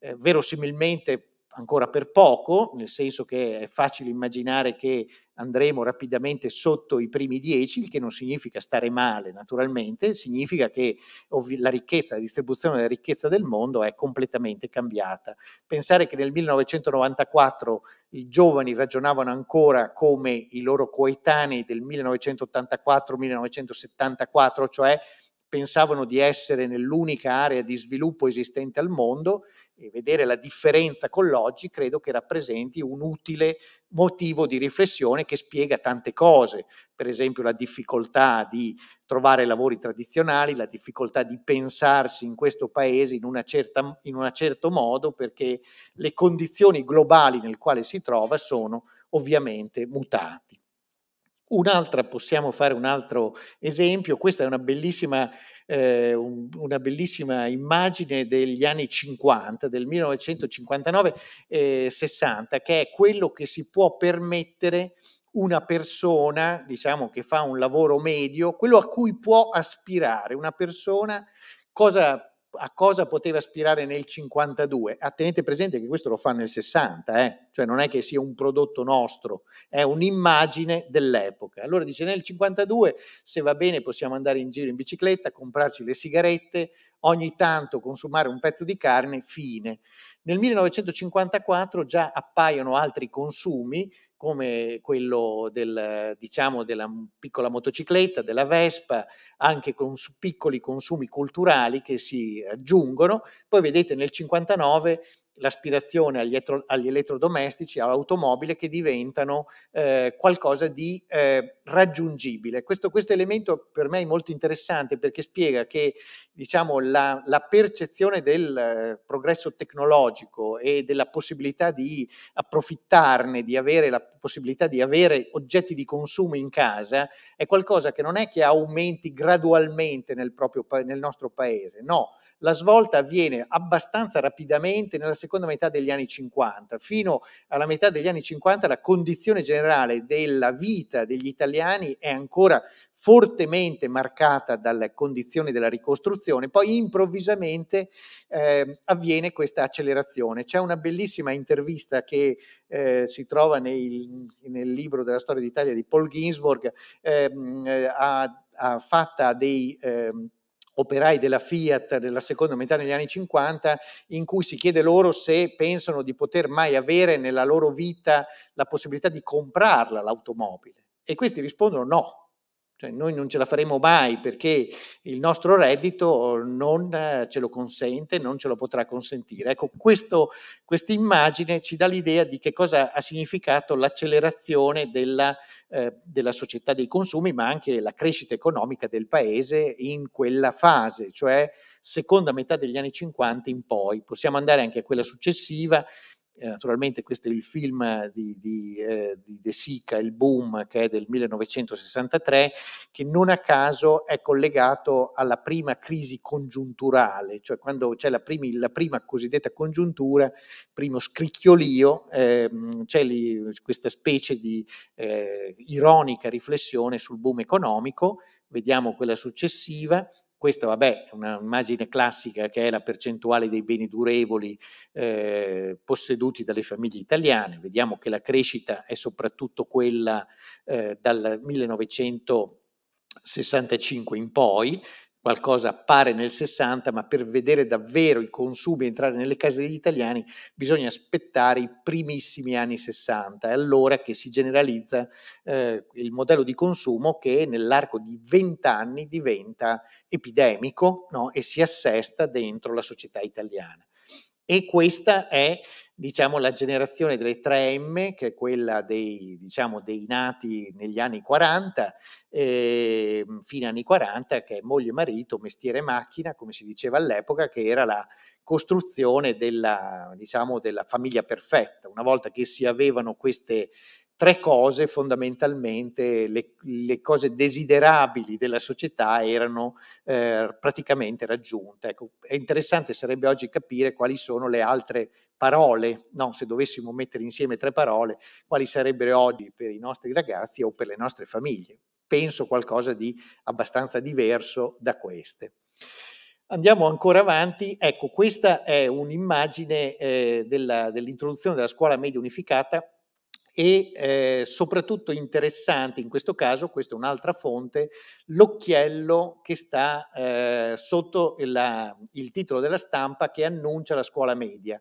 eh, verosimilmente ancora per poco, nel senso che è facile immaginare che andremo rapidamente sotto i primi dieci, il che non significa stare male naturalmente, significa che la ricchezza, la distribuzione della ricchezza del mondo è completamente cambiata. Pensare che nel 1994 i giovani ragionavano ancora come i loro coetanei del 1984-1974, cioè pensavano di essere nell'unica area di sviluppo esistente al mondo e vedere la differenza con l'oggi credo che rappresenti un utile motivo di riflessione che spiega tante cose, per esempio la difficoltà di trovare lavori tradizionali, la difficoltà di pensarsi in questo paese in, una certa, in un certo modo perché le condizioni globali nel quale si trova sono ovviamente mutati. Un'altra, possiamo fare un altro esempio, questa è una bellissima eh, un, una bellissima immagine degli anni 50, del 1959-60, eh, che è quello che si può permettere una persona, diciamo, che fa un lavoro medio, quello a cui può aspirare una persona, cosa a cosa poteva aspirare nel 52. tenete presente che questo lo fa nel 60, eh? cioè non è che sia un prodotto nostro, è un'immagine dell'epoca. Allora dice nel 52 se va bene possiamo andare in giro in bicicletta, comprarci le sigarette, ogni tanto consumare un pezzo di carne, fine. Nel 1954 già appaiono altri consumi come quello del, diciamo, della piccola motocicletta, della Vespa, anche con piccoli consumi culturali che si aggiungono. Poi vedete nel 59 l'aspirazione agli, etro, agli elettrodomestici, all'automobile, che diventano eh, qualcosa di eh, raggiungibile. Questo, questo, elemento per me è molto interessante perché spiega che diciamo, la, la percezione del eh, progresso tecnologico e della possibilità di approfittarne, di avere la possibilità di avere oggetti di consumo in casa, è qualcosa che non è che aumenti gradualmente nel, proprio, nel nostro paese, no la svolta avviene abbastanza rapidamente nella seconda metà degli anni 50. Fino alla metà degli anni 50 la condizione generale della vita degli italiani è ancora fortemente marcata dalle condizioni della ricostruzione, poi improvvisamente eh, avviene questa accelerazione. C'è una bellissima intervista che eh, si trova nei, nel libro della storia d'Italia di Paul Ginsborg, ehm, eh, a, a fatta a dei ehm, operai della Fiat della seconda metà degli anni 50 in cui si chiede loro se pensano di poter mai avere nella loro vita la possibilità di comprarla l'automobile e questi rispondono no, cioè noi non ce la faremo mai perché il nostro reddito eh, non eh, ce lo consente, non ce lo potrà consentire. Ecco, questa immagine ci dà l'idea di che cosa ha significato l'accelerazione della, eh, della, società dei consumi, ma anche la crescita economica del paese in quella fase, cioè seconda metà degli anni 50 in poi. Possiamo andare anche a quella successiva, eh, naturalmente questo è il film di, di, eh, di, De Sica, Il Boom, che è del 1963, che non a caso è collegato alla prima crisi congiunturale, cioè quando c'è la, primi, la prima cosiddetta congiuntura, primo scricchiolio, ehm, c'è lì questa specie di eh, ironica riflessione sul boom economico, vediamo quella successiva, questa vabbè, è un'immagine classica che è la percentuale dei beni durevoli eh, posseduti dalle famiglie italiane. Vediamo che la crescita è soprattutto quella eh, dal 1965 in poi, qualcosa pare nel 60, ma per vedere davvero i consumi entrare nelle case degli italiani bisogna aspettare i primissimi anni 60, è allora che si generalizza eh, il modello di consumo che nell'arco di 20 anni diventa epidemico no? e si assesta dentro la società italiana. E questa è diciamo, la generazione delle 3M, che è quella dei, diciamo, dei nati negli anni 40, eh, fino anni 40, che è moglie e marito, mestiere e macchina, come si diceva all'epoca, che era la costruzione della, diciamo, della famiglia perfetta. Una volta che si avevano queste tre cose fondamentalmente le, le, cose desiderabili della società erano eh, praticamente raggiunte. Ecco, è interessante, sarebbe oggi capire quali sono le altre parole, no? se dovessimo mettere insieme tre parole, quali sarebbero oggi per i nostri ragazzi o per le nostre famiglie. Penso qualcosa di abbastanza diverso da queste. Andiamo ancora avanti, ecco questa è un'immagine eh, della, dell'introduzione della scuola media unificata e eh, soprattutto interessante in questo caso, questa è un'altra fonte, l'occhiello che sta eh, sotto la, il titolo della stampa che annuncia la scuola media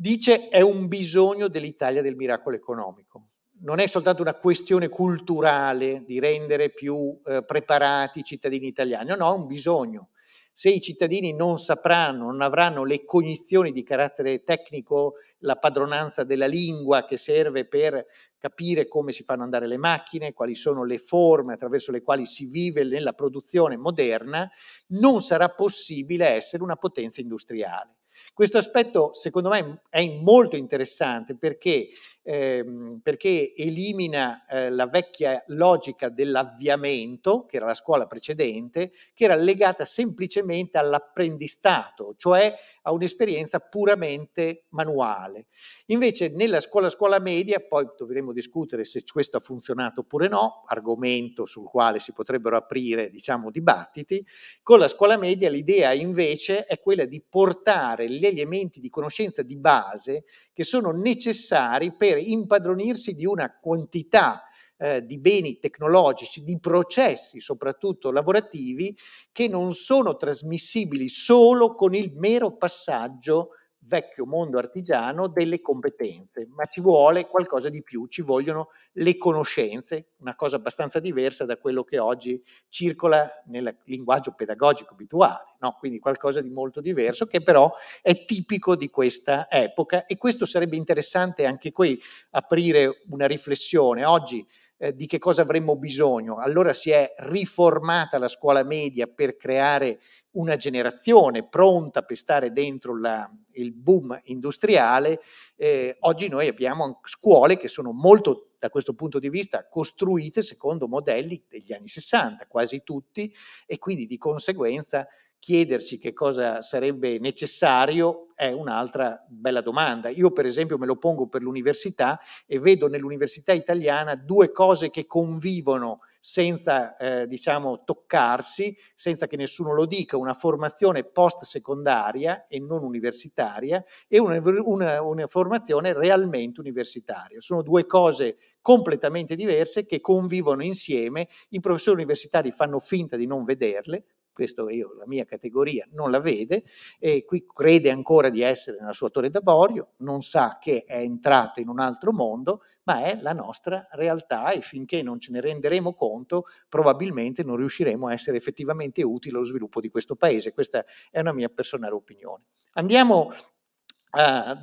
dice è un bisogno dell'Italia del miracolo economico. Non è soltanto una questione culturale di rendere più eh, preparati i cittadini italiani, no, no, è un bisogno. Se i cittadini non sapranno, non avranno le cognizioni di carattere tecnico, la padronanza della lingua che serve per capire come si fanno andare le macchine, quali sono le forme attraverso le quali si vive nella produzione moderna, non sarà possibile essere una potenza industriale questo aspetto secondo me è molto interessante perché, ehm, perché elimina eh, la vecchia logica dell'avviamento, che era la scuola precedente, che era legata semplicemente all'apprendistato, cioè a un'esperienza puramente manuale. Invece nella scuola-scuola media, poi dovremo discutere se questo ha funzionato oppure no, argomento sul quale si potrebbero aprire diciamo, dibattiti, con la scuola media l'idea invece è quella di portare gli elementi di conoscenza di base che sono necessari per impadronirsi di una quantità eh, di beni tecnologici, di processi soprattutto lavorativi che non sono trasmissibili solo con il mero passaggio vecchio mondo artigiano delle competenze, ma ci vuole qualcosa di più, ci vogliono le conoscenze, una cosa abbastanza diversa da quello che oggi circola nel linguaggio pedagogico abituale, no? quindi qualcosa di molto diverso che però è tipico di questa epoca e questo sarebbe interessante anche qui aprire una riflessione. Oggi eh, di che cosa avremmo bisogno. Allora si è riformata la scuola media per creare una generazione pronta per stare dentro la, il boom industriale. Eh, oggi noi abbiamo scuole che sono molto da questo punto di vista costruite secondo modelli degli anni 60, quasi tutti, e quindi di conseguenza chiederci che cosa sarebbe necessario è un'altra bella domanda. Io per esempio me lo pongo per l'università e vedo nell'università italiana due cose che convivono senza eh, diciamo toccarsi, senza che nessuno lo dica, una formazione post secondaria e non universitaria e una, una, una formazione realmente universitaria. Sono due cose completamente diverse che convivono insieme, i professori universitari fanno finta di non vederle, questo io, la mia categoria non la vede, e qui crede ancora di essere nella sua torre d'avorio, non sa che è entrata in un altro mondo, ma è la nostra realtà e finché non ce ne renderemo conto probabilmente non riusciremo a essere effettivamente utili allo sviluppo di questo paese. Questa è una mia personale opinione. Andiamo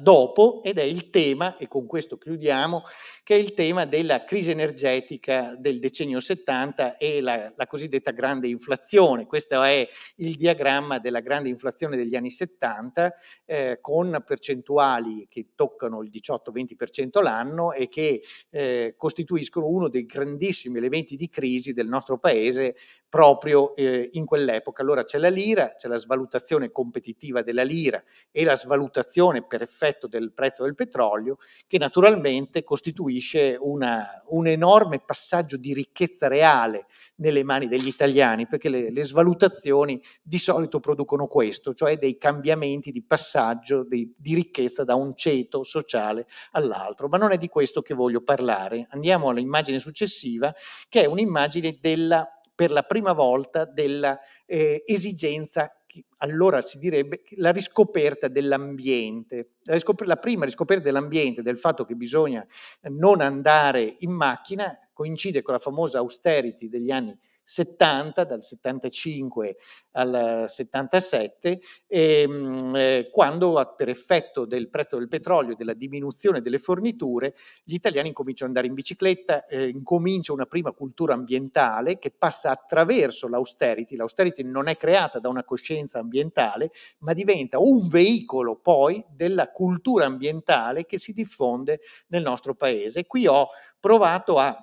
dopo ed è il tema, e con questo chiudiamo, che è il tema della crisi energetica del decennio 70 e la, la, cosiddetta grande inflazione. Questo è il diagramma della grande inflazione degli anni 70 eh, con percentuali che toccano il 18-20% l'anno e che eh, costituiscono uno dei grandissimi elementi di crisi del nostro paese proprio eh, in quell'epoca. Allora c'è la lira, c'è la svalutazione competitiva della lira e la svalutazione per effetto del prezzo del petrolio che naturalmente costituisce una, un enorme passaggio di ricchezza reale nelle mani degli italiani perché le, le svalutazioni di solito producono questo, cioè dei cambiamenti di passaggio di, di ricchezza da un ceto sociale all'altro. Ma non è di questo che voglio parlare. Andiamo all'immagine successiva che è un'immagine della per la prima volta dell'esigenza eh, allora si direbbe la riscoperta dell'ambiente, la, riscoperta, la, prima riscoperta dell'ambiente, del fatto che bisogna non andare in macchina, coincide con la famosa austerity degli anni 70, dal 75 al 77, e, ehm, eh, quando per effetto del prezzo del petrolio e della diminuzione delle forniture gli italiani incominciano ad andare in bicicletta, eh, incomincia una prima cultura ambientale che passa attraverso l'austerity. L'austerity non è creata da una coscienza ambientale, ma diventa un veicolo poi della cultura ambientale che si diffonde nel nostro paese. Qui ho provato a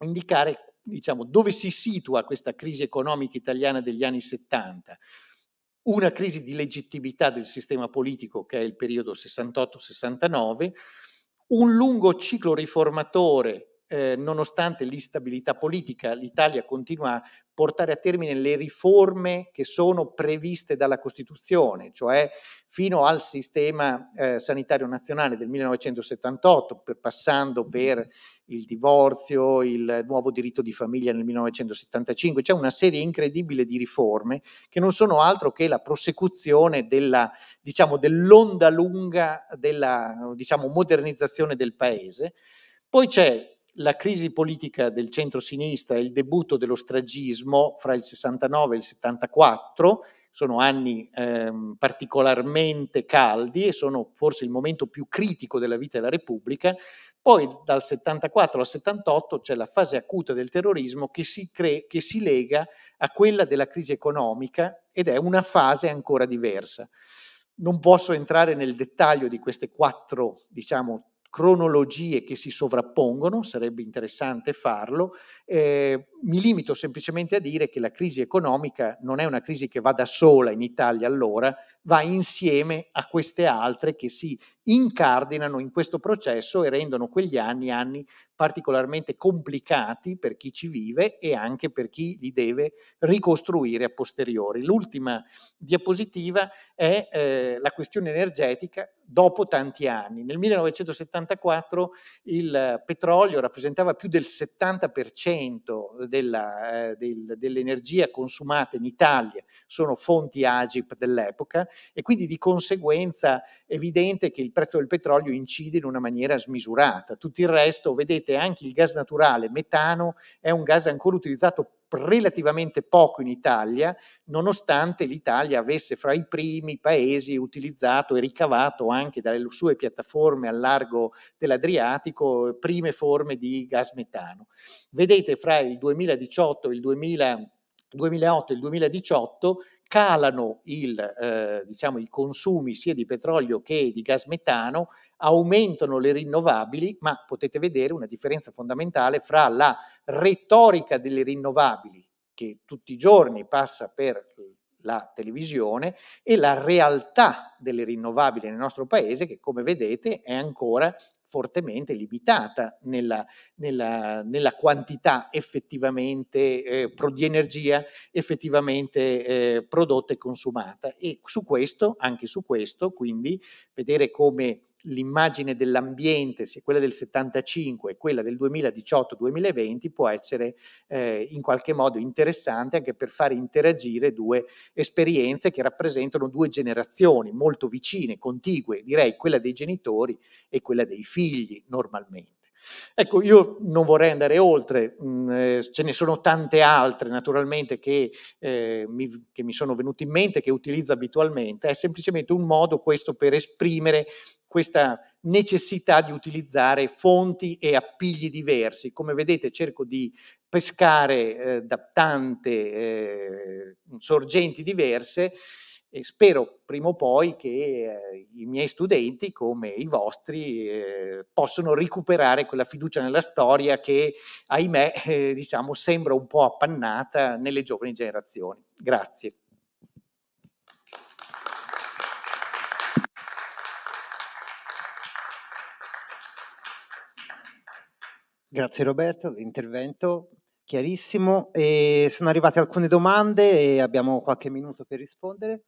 indicare diciamo, dove si situa questa crisi economica italiana degli anni 70? Una crisi di legittimità del sistema politico che è il periodo 68-69, un lungo ciclo riformatore eh, nonostante l'instabilità politica, l'Italia continua portare a termine le riforme che sono previste dalla Costituzione, cioè fino al sistema eh, sanitario nazionale del 1978, per, passando per il divorzio, il nuovo diritto di famiglia nel 1975, c'è una serie incredibile di riforme che non sono altro che la prosecuzione della, diciamo, dell'onda lunga della diciamo, modernizzazione del Paese. Poi c'è la crisi politica del centro-sinistra e il debutto dello stragismo fra il 69 e il 74 sono anni ehm, particolarmente caldi e sono forse il momento più critico della vita della Repubblica. Poi dal 74 al 78 c'è la fase acuta del terrorismo che si, cre- che si lega a quella della crisi economica ed è una fase ancora diversa. Non posso entrare nel dettaglio di queste quattro diciamo, cronologie che si sovrappongono, sarebbe interessante farlo, Ehm, mi limito semplicemente a dire che la crisi economica non è una crisi che va da sola in Italia allora, va insieme a queste altre che si incardinano in questo processo e rendono quegli anni anni particolarmente complicati per chi ci vive e anche per chi li deve ricostruire a posteriori. L'ultima diapositiva è eh, la questione energetica dopo tanti anni. Nel 1974 il petrolio rappresentava più del 70% 40% della, eh, del, dell'energia consumata in Italia sono fonti Agip dell'epoca e quindi di conseguenza è evidente che il prezzo del petrolio incide in una maniera smisurata. Tutto il resto, vedete, anche il gas naturale, metano, è un gas ancora utilizzato relativamente poco in Italia, nonostante l'Italia avesse fra i primi paesi utilizzato e ricavato anche dalle sue piattaforme al largo dell'Adriatico prime forme di gas metano. Vedete fra il 2018 e il 2000, 2008 e il 2018 calano il, eh, diciamo, i consumi sia di petrolio che di gas metano aumentano le rinnovabili, ma potete vedere una differenza fondamentale fra la retorica delle rinnovabili che tutti i giorni passa per la televisione e la realtà delle rinnovabili nel nostro paese che come vedete è ancora fortemente limitata nella, nella, nella quantità effettivamente eh, di energia effettivamente eh, prodotta e consumata e su questo, anche su questo, quindi vedere come l'immagine dell'ambiente, se quella del 75 e quella del 2018-2020, può essere eh, in qualche modo interessante anche per fare interagire due esperienze che rappresentano due generazioni molto vicine, contigue, direi quella dei genitori e quella dei figli normalmente. Ecco, io non vorrei andare oltre, mm, eh, ce ne sono tante altre naturalmente che, eh, mi, che, mi, sono venute in mente, che utilizzo abitualmente, è semplicemente un modo questo per esprimere questa necessità di utilizzare fonti e appigli diversi. Come vedete cerco di pescare eh, da tante eh, sorgenti diverse e spero prima o poi che eh, i miei studenti, come i vostri, eh, possano recuperare quella fiducia nella storia che, ahimè, [laughs] eh, diciamo, sembra un po' appannata nelle giovani generazioni. Grazie. Grazie Roberto, l'intervento chiarissimo. E sono arrivate alcune domande e abbiamo qualche minuto per rispondere.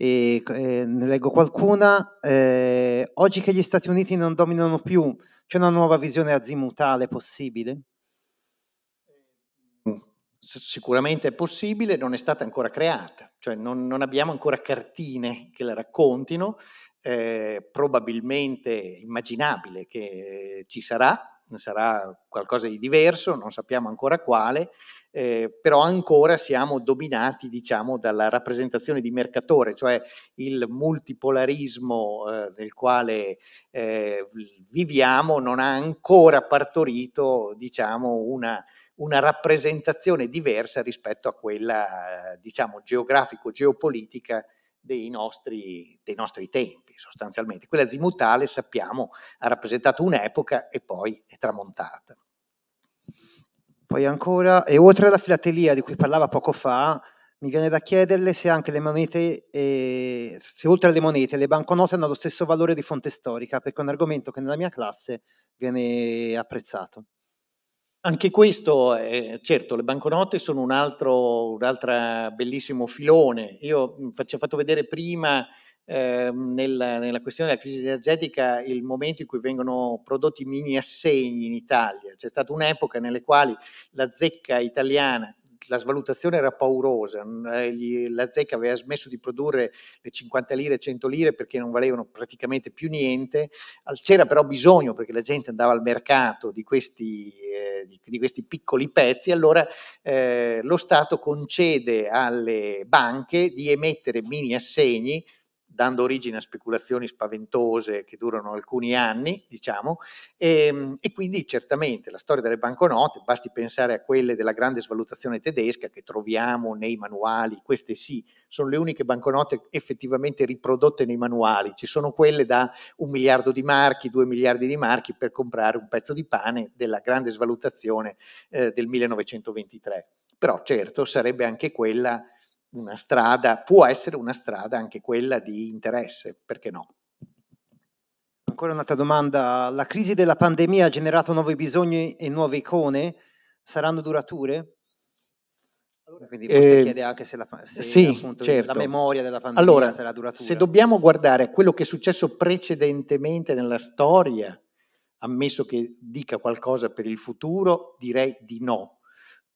E, eh, ne leggo qualcuna. Eh, oggi che gli Stati Uniti non dominano più, c'è una nuova visione azimutale possibile? Mm, sicuramente è possibile, non è stata ancora creata, cioè non, non abbiamo ancora cartine che la raccontino, eh, probabilmente immaginabile che eh, ci sarà, sarà qualcosa di diverso, non sappiamo ancora quale, eh, però ancora siamo dominati diciamo, dalla rappresentazione di mercatore, cioè il multipolarismo eh, nel quale eh, viviamo non ha ancora partorito diciamo, una, una rappresentazione diversa rispetto a quella diciamo, geografico-geopolitica dei nostri, dei nostri tempi, sostanzialmente. Quella zimutale, sappiamo, ha rappresentato un'epoca e poi è tramontata. Poi ancora, e oltre alla filatelia di cui parlava poco fa, mi viene da chiederle se anche le monete, eh, se oltre alle monete, le banconote hanno lo stesso valore di fonte storica, perché è un argomento che nella mia classe viene apprezzato. Anche questo, è, eh, certo, le banconote sono un altro, un altro bellissimo filone. Io mhmm, ci ho fatto vedere prima eh, nella, nella, questione della crisi energetica il momento in cui vengono prodotti mini assegni in Italia. C'è stata un'epoca nelle quali la zecca italiana la svalutazione era paurosa, eh, la zecca aveva smesso di produrre le 50 lire, 100 lire perché non valevano praticamente più niente, c'era però bisogno perché la gente andava al mercato di questi, eh, di, di questi piccoli pezzi, allora eh, lo Stato concede alle banche di emettere mini assegni dando origine a speculazioni spaventose che durano alcuni anni, diciamo, e, ehm, e quindi certamente la storia delle banconote, basti pensare a quelle della grande svalutazione tedesca che troviamo nei manuali, queste sì, sono le uniche banconote effettivamente riprodotte nei manuali, ci sono quelle da un miliardo di marchi, due miliardi di marchi per comprare un pezzo di pane della grande svalutazione eh, del 1923. Però certo sarebbe anche quella una strada, può essere una strada anche quella di interesse, perché no? Ancora un'altra domanda. La crisi della pandemia ha generato nuovi bisogni e nuove icone? Saranno durature? Quindi forse eh, chiede anche se, la, se sì, certo. la memoria della pandemia allora, sarà duratura. Se dobbiamo guardare a quello che è successo precedentemente nella storia, ammesso che dica qualcosa per il futuro, direi di no,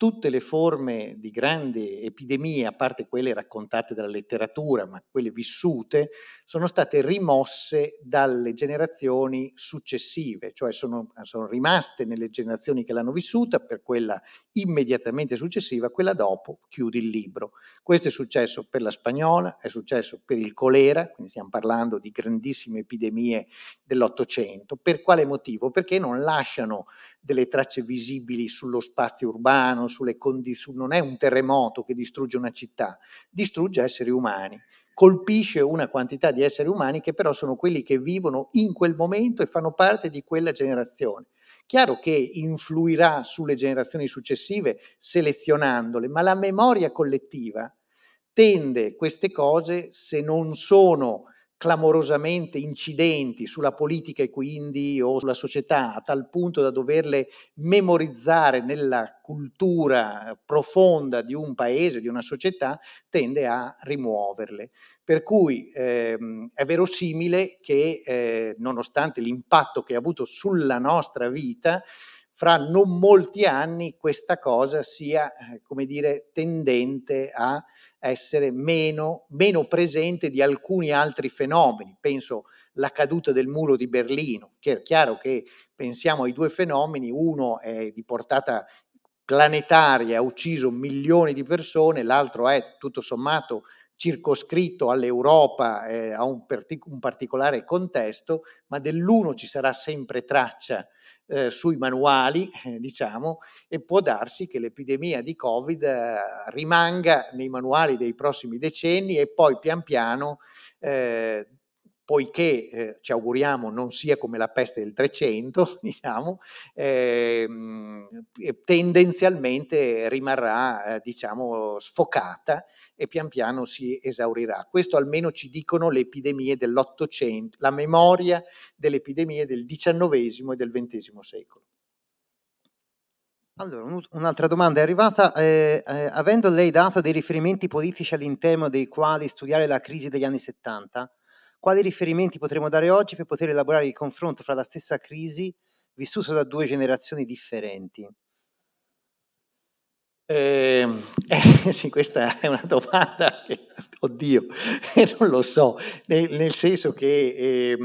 tutte le forme di grandi epidemie, a parte quelle raccontate dalla letteratura, ma quelle vissute, sono state rimosse dalle generazioni successive, cioè sono, sono rimaste nelle generazioni che l'hanno vissuta, per quella immediatamente successiva, quella dopo chiudi il libro. Questo è successo per la spagnola, è successo per il colera, quindi stiamo parlando di grandissime epidemie dell'Ottocento. Per quale motivo? Perché non lasciano delle tracce visibili sullo spazio urbano, sulle condizioni, non è un terremoto che distrugge una città, distrugge esseri umani colpisce una quantità di esseri umani che però sono quelli che vivono in quel momento e fanno parte di quella generazione. Chiaro che influirà sulle generazioni successive selezionandole, ma la memoria collettiva tende queste cose, se non sono clamorosamente incidenti sulla politica e quindi o sulla società, a tal punto da doverle memorizzare nella cultura profonda di un paese, di una società, tende a rimuoverle. Per cui ehm, è verosimile che, eh, nonostante l'impatto che ha avuto sulla nostra vita, fra non molti anni questa cosa sia, eh, come dire, tendente a essere meno, meno presente di alcuni altri fenomeni. Penso alla caduta del muro di Berlino, che è chiaro che pensiamo ai due fenomeni, uno è di portata planetaria, ha ucciso milioni di persone, l'altro è tutto sommato circoscritto all'Europa, eh, a un, partic- un particolare contesto, ma dell'uno ci sarà sempre traccia eh, sui manuali, eh, diciamo, e può darsi che l'epidemia di Covid eh, rimanga nei manuali dei prossimi decenni e poi pian piano eh, poiché eh, ci auguriamo non sia come la peste del 300, [laughs] diciamo, eh, tendenzialmente rimarrà eh, diciamo, sfocata e pian piano si esaurirà. Questo almeno ci dicono le epidemie dell'Ottocento, la memoria delle epidemie del XIX e del XX secolo. Allora, un'altra domanda è arrivata. Eh, eh, avendo lei dato dei riferimenti politici all'interno dei quali studiare la crisi degli anni 70, quali riferimenti potremo dare oggi per poter elaborare il confronto fra la stessa crisi vissuta da due generazioni differenti? Eh, eh, [laughs] sì, questa è una domanda che, oddio, [laughs] non lo so, nel, nel senso che eh,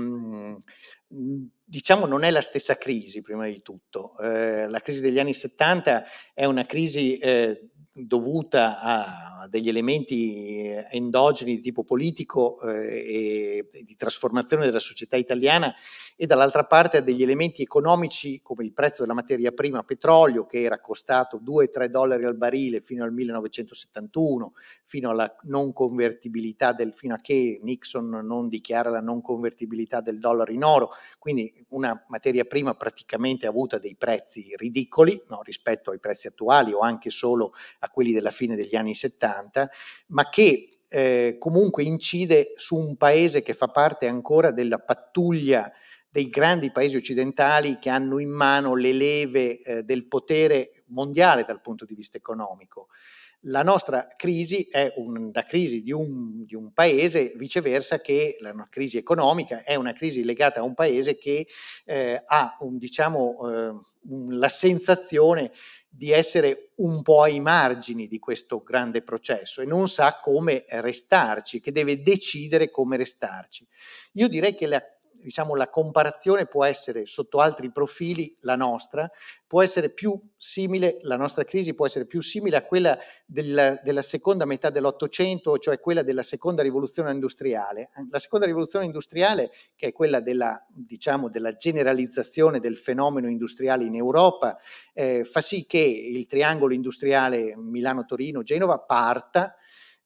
diciamo non è la stessa crisi prima di tutto. Eh, la crisi degli anni 70 è una crisi eh, dovuta a degli elementi eh, endogeni di tipo politico eh, e di trasformazione della società italiana e dall'altra parte a degli elementi economici come il prezzo della materia prima petrolio che era costato 2-3 dollari al barile fino al 1971, fino alla non convertibilità del, fino a che Nixon non dichiara la non convertibilità del dollaro in oro, quindi una materia prima praticamente avuta dei prezzi ridicoli no, rispetto ai prezzi attuali o anche solo a a quelli della fine degli anni 70, ma che eh, comunque incide su un paese che fa parte ancora della pattuglia dei grandi paesi occidentali che hanno in mano le leve eh, del potere mondiale dal punto di vista economico. La nostra crisi è un, la crisi di un, di un, paese, viceversa, che la crisi economica è una crisi legata a un paese che eh, ha un, diciamo, eh, la sensazione di essere un po' ai margini di questo grande processo e non sa come restarci, che deve decidere come restarci. Io direi che la diciamo, la comparazione può essere sotto altri profili la nostra, può essere più simile, la nostra crisi può essere più simile a quella della, della seconda metà dell'Ottocento, cioè quella della seconda rivoluzione industriale. La seconda rivoluzione industriale, che è quella della, diciamo, della generalizzazione del fenomeno industriale in Europa, eh, fa sì che il triangolo industriale Milano-Torino-Genova parta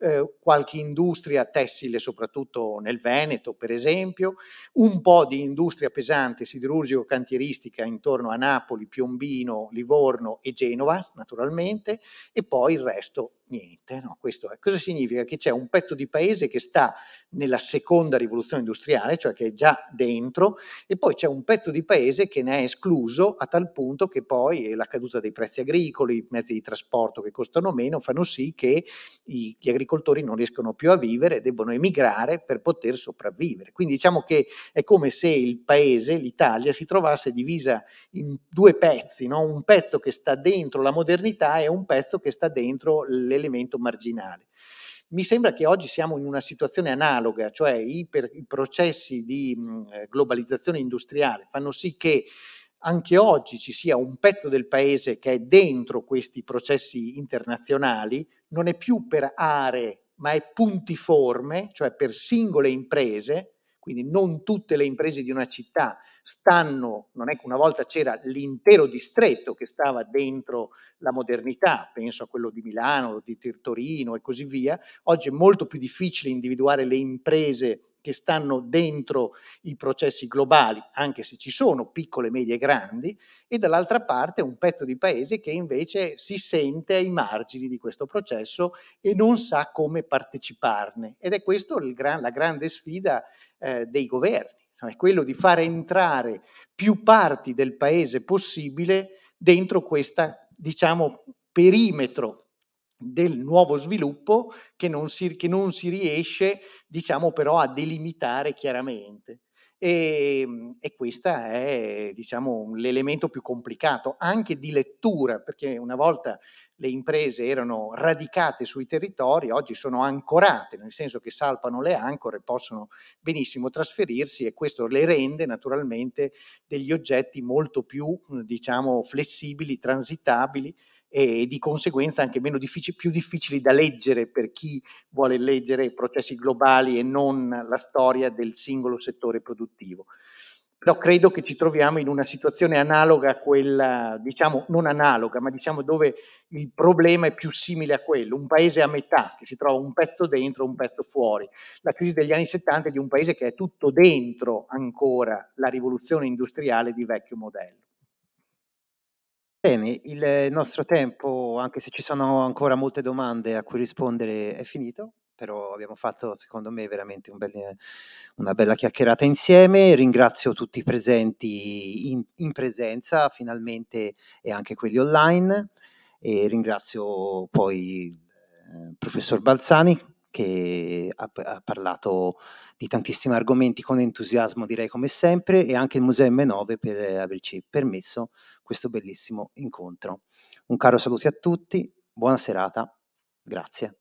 eh, qualche industria tessile, soprattutto nel Veneto per esempio, un po' di industria pesante siderurgico-cantieristica intorno a Napoli, Piombino, Livorno e Genova naturalmente e poi il resto niente. No? Questo, cosa significa? Che c'è un pezzo di paese che sta nella seconda rivoluzione industriale, cioè che è già dentro, e poi c'è un pezzo di paese che ne è escluso a tal punto che poi eh, la caduta dei prezzi agricoli, i mezzi di trasporto che costano meno, fanno sì che i, gli agricoltori non riescono più a vivere, debbono emigrare per poter sopravvivere. Quindi diciamo che è come se il paese, l'Italia, si trovasse divisa in due pezzi, no? un pezzo che sta dentro la modernità e un pezzo che sta dentro le elemento marginale. Mi sembra che oggi siamo in una situazione analoga, cioè i, per, i processi di mh, eh, globalizzazione industriale fanno sì che anche oggi ci sia un pezzo del paese che è dentro questi processi internazionali, non è più per aree, ma è puntiforme, cioè per singole imprese quindi non tutte le imprese di una città stanno, non è che una volta c'era l'intero distretto che stava dentro la modernità, penso a quello di Milano, di Torino e così via, oggi è molto più difficile individuare le imprese che stanno dentro i processi globali, anche se ci sono piccole, medie e grandi, e dall'altra parte un pezzo di paese che invece si sente ai margini di questo processo e non sa come parteciparne. Ed è questa gran, la grande sfida eh, dei governi, cioè è quello di far entrare più parti del paese possibile dentro questo, diciamo, perimetro del nuovo sviluppo che non si, che non si riesce, diciamo, però a delimitare chiaramente. Ehm, e, e questo è diciamo, l'elemento più complicato anche di lettura, perché una volta le imprese erano radicate sui territori, oggi sono ancorate, nel senso che salpano le ancore, possono benissimo trasferirsi e questo le rende naturalmente degli oggetti molto più diciamo, flessibili, transitabili e di conseguenza anche difficili, più difficili da leggere per chi vuole leggere i processi globali e non la storia del singolo settore produttivo. Però credo che ci troviamo in una situazione analoga a quella, diciamo non analoga, ma diciamo dove il problema è più simile a quello, un paese a metà, che si trova un pezzo dentro, un pezzo fuori. La crisi degli anni 70 è di un paese che è tutto dentro ancora la rivoluzione industriale di vecchio modello. Bene, il nostro tempo, anche se ci sono ancora molte domande a cui rispondere, è finito, però abbiamo fatto secondo me veramente un bel, una bella chiacchierata insieme. Ringrazio tutti i presenti in, in presenza finalmente e anche quelli online e ringrazio poi il eh, professor Balzani che ha, ha, parlato di tantissimi argomenti con entusiasmo, direi come sempre, e anche il Museo M9 per eh, averci permesso questo bellissimo incontro. Un caro saluto a tutti, buona serata, grazie.